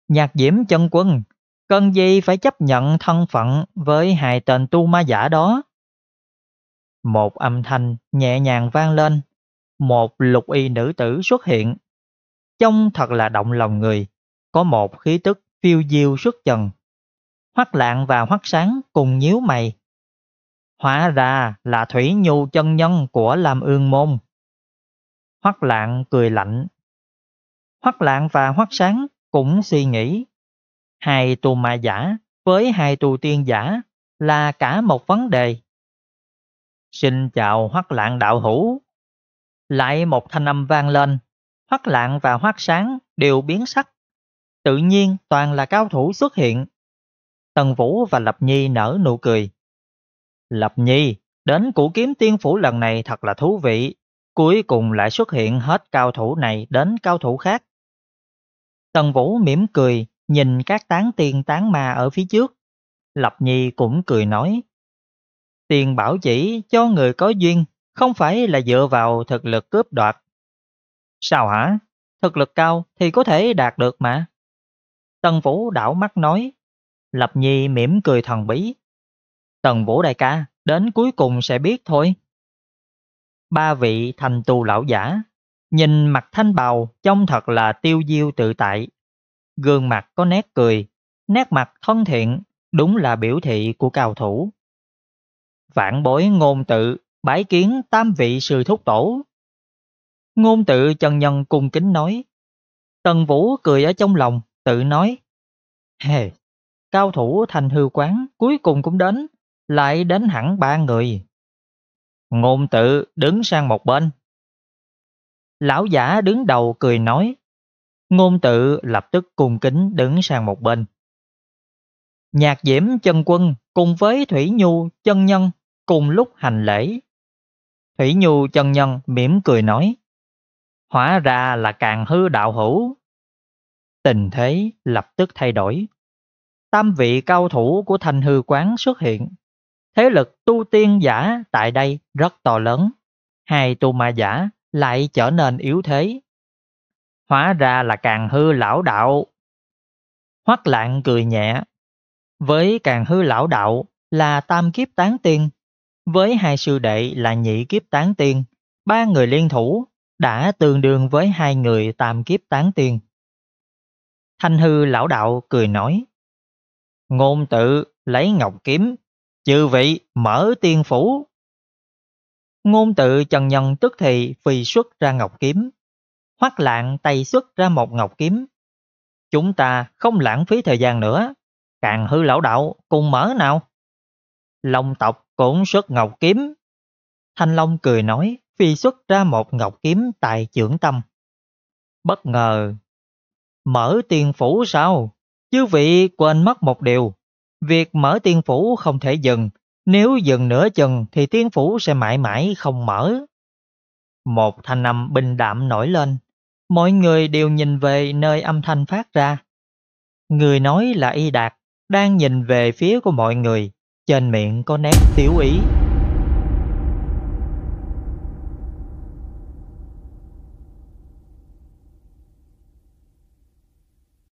Nhạc diễm chân quân Cần gì phải chấp nhận thân phận với hai tên tu ma giả đó? Một âm thanh nhẹ nhàng vang lên, một lục y nữ tử xuất hiện. Trông thật là động lòng người, có một khí tức phiêu diêu xuất trần. Hoắc lạng và hoắc sáng cùng nhíu mày. Hóa ra là Thủy Nhu chân nhân của Lam Ương Môn. Hoắc lạng cười lạnh. Hoắc lạng và hoắc sáng cũng suy nghĩ hai tu ma giả với hai tu tiên giả là cả một vấn đề. Xin chào hoắc lạng đạo hữu. Lại một thanh âm vang lên, hoắc lạng và hoắc sáng đều biến sắc. Tự nhiên toàn là cao thủ xuất hiện. Tần Vũ và Lập Nhi nở nụ cười. Lập Nhi, đến củ kiếm tiên phủ lần này thật là thú vị. Cuối cùng lại xuất hiện hết cao thủ này đến cao thủ khác. Tần Vũ mỉm cười, nhìn các tán tiền tán mà ở phía trước. Lập Nhi cũng cười nói. Tiền bảo chỉ cho người có duyên, không phải là dựa vào thực lực cướp đoạt. Sao hả? Thực lực cao thì có thể đạt được mà. Tần Vũ đảo mắt nói. Lập Nhi mỉm cười thần bí. Tần Vũ đại ca, đến cuối cùng sẽ biết thôi. Ba vị thành tù lão giả, nhìn mặt thanh bào trông thật là tiêu diêu tự tại, gương mặt có nét cười, nét mặt thân thiện, đúng là biểu thị của cao thủ. Vạn bối ngôn tự, bái kiến tam vị sư thúc tổ. Ngôn tự Trần Nhân cung kính nói. Tần Vũ cười ở trong lòng, tự nói. Hề, cao thủ thành hư quán cuối cùng cũng đến, lại đến hẳn ba người. Ngôn tự đứng sang một bên. Lão giả đứng đầu cười nói. Ngôn tự lập tức cung kính đứng sang một bên. Nhạc Diễm Chân Quân cùng với Thủy Nhu Chân Nhân cùng lúc hành lễ. Thủy Nhu Chân Nhân mỉm cười nói, hóa ra là càng hư đạo hữu. Tình thế lập tức thay đổi. Tam vị cao thủ của thành hư quán xuất hiện. Thế lực tu tiên giả tại đây rất to lớn. Hai tu ma giả lại trở nên yếu thế hóa ra là càng hư lão đạo. Hoắc lạng cười nhẹ. Với càng hư lão đạo là tam kiếp tán tiên, với hai sư đệ là nhị kiếp tán tiên, ba người liên thủ đã tương đương với hai người tam kiếp tán tiên. Thanh hư lão đạo cười nói. Ngôn tự lấy ngọc kiếm, chư vị mở tiên phủ. Ngôn tự trần nhân tức thì phi xuất ra ngọc kiếm, Hoác lạng tay xuất ra một ngọc kiếm. Chúng ta không lãng phí thời gian nữa. Càng hư lão đạo cùng mở nào. Long tộc cũng xuất ngọc kiếm. Thanh Long cười nói, phi xuất ra một ngọc kiếm tại trưởng tâm. Bất ngờ. Mở tiền phủ sao? Chứ vị quên mất một điều. Việc mở tiên phủ không thể dừng. Nếu dừng nửa chừng thì tiên phủ sẽ mãi mãi không mở. Một thanh âm bình đạm nổi lên, mọi người đều nhìn về nơi âm thanh phát ra. Người nói là Y Đạt, đang nhìn về phía của mọi người, trên miệng có nét tiểu ý.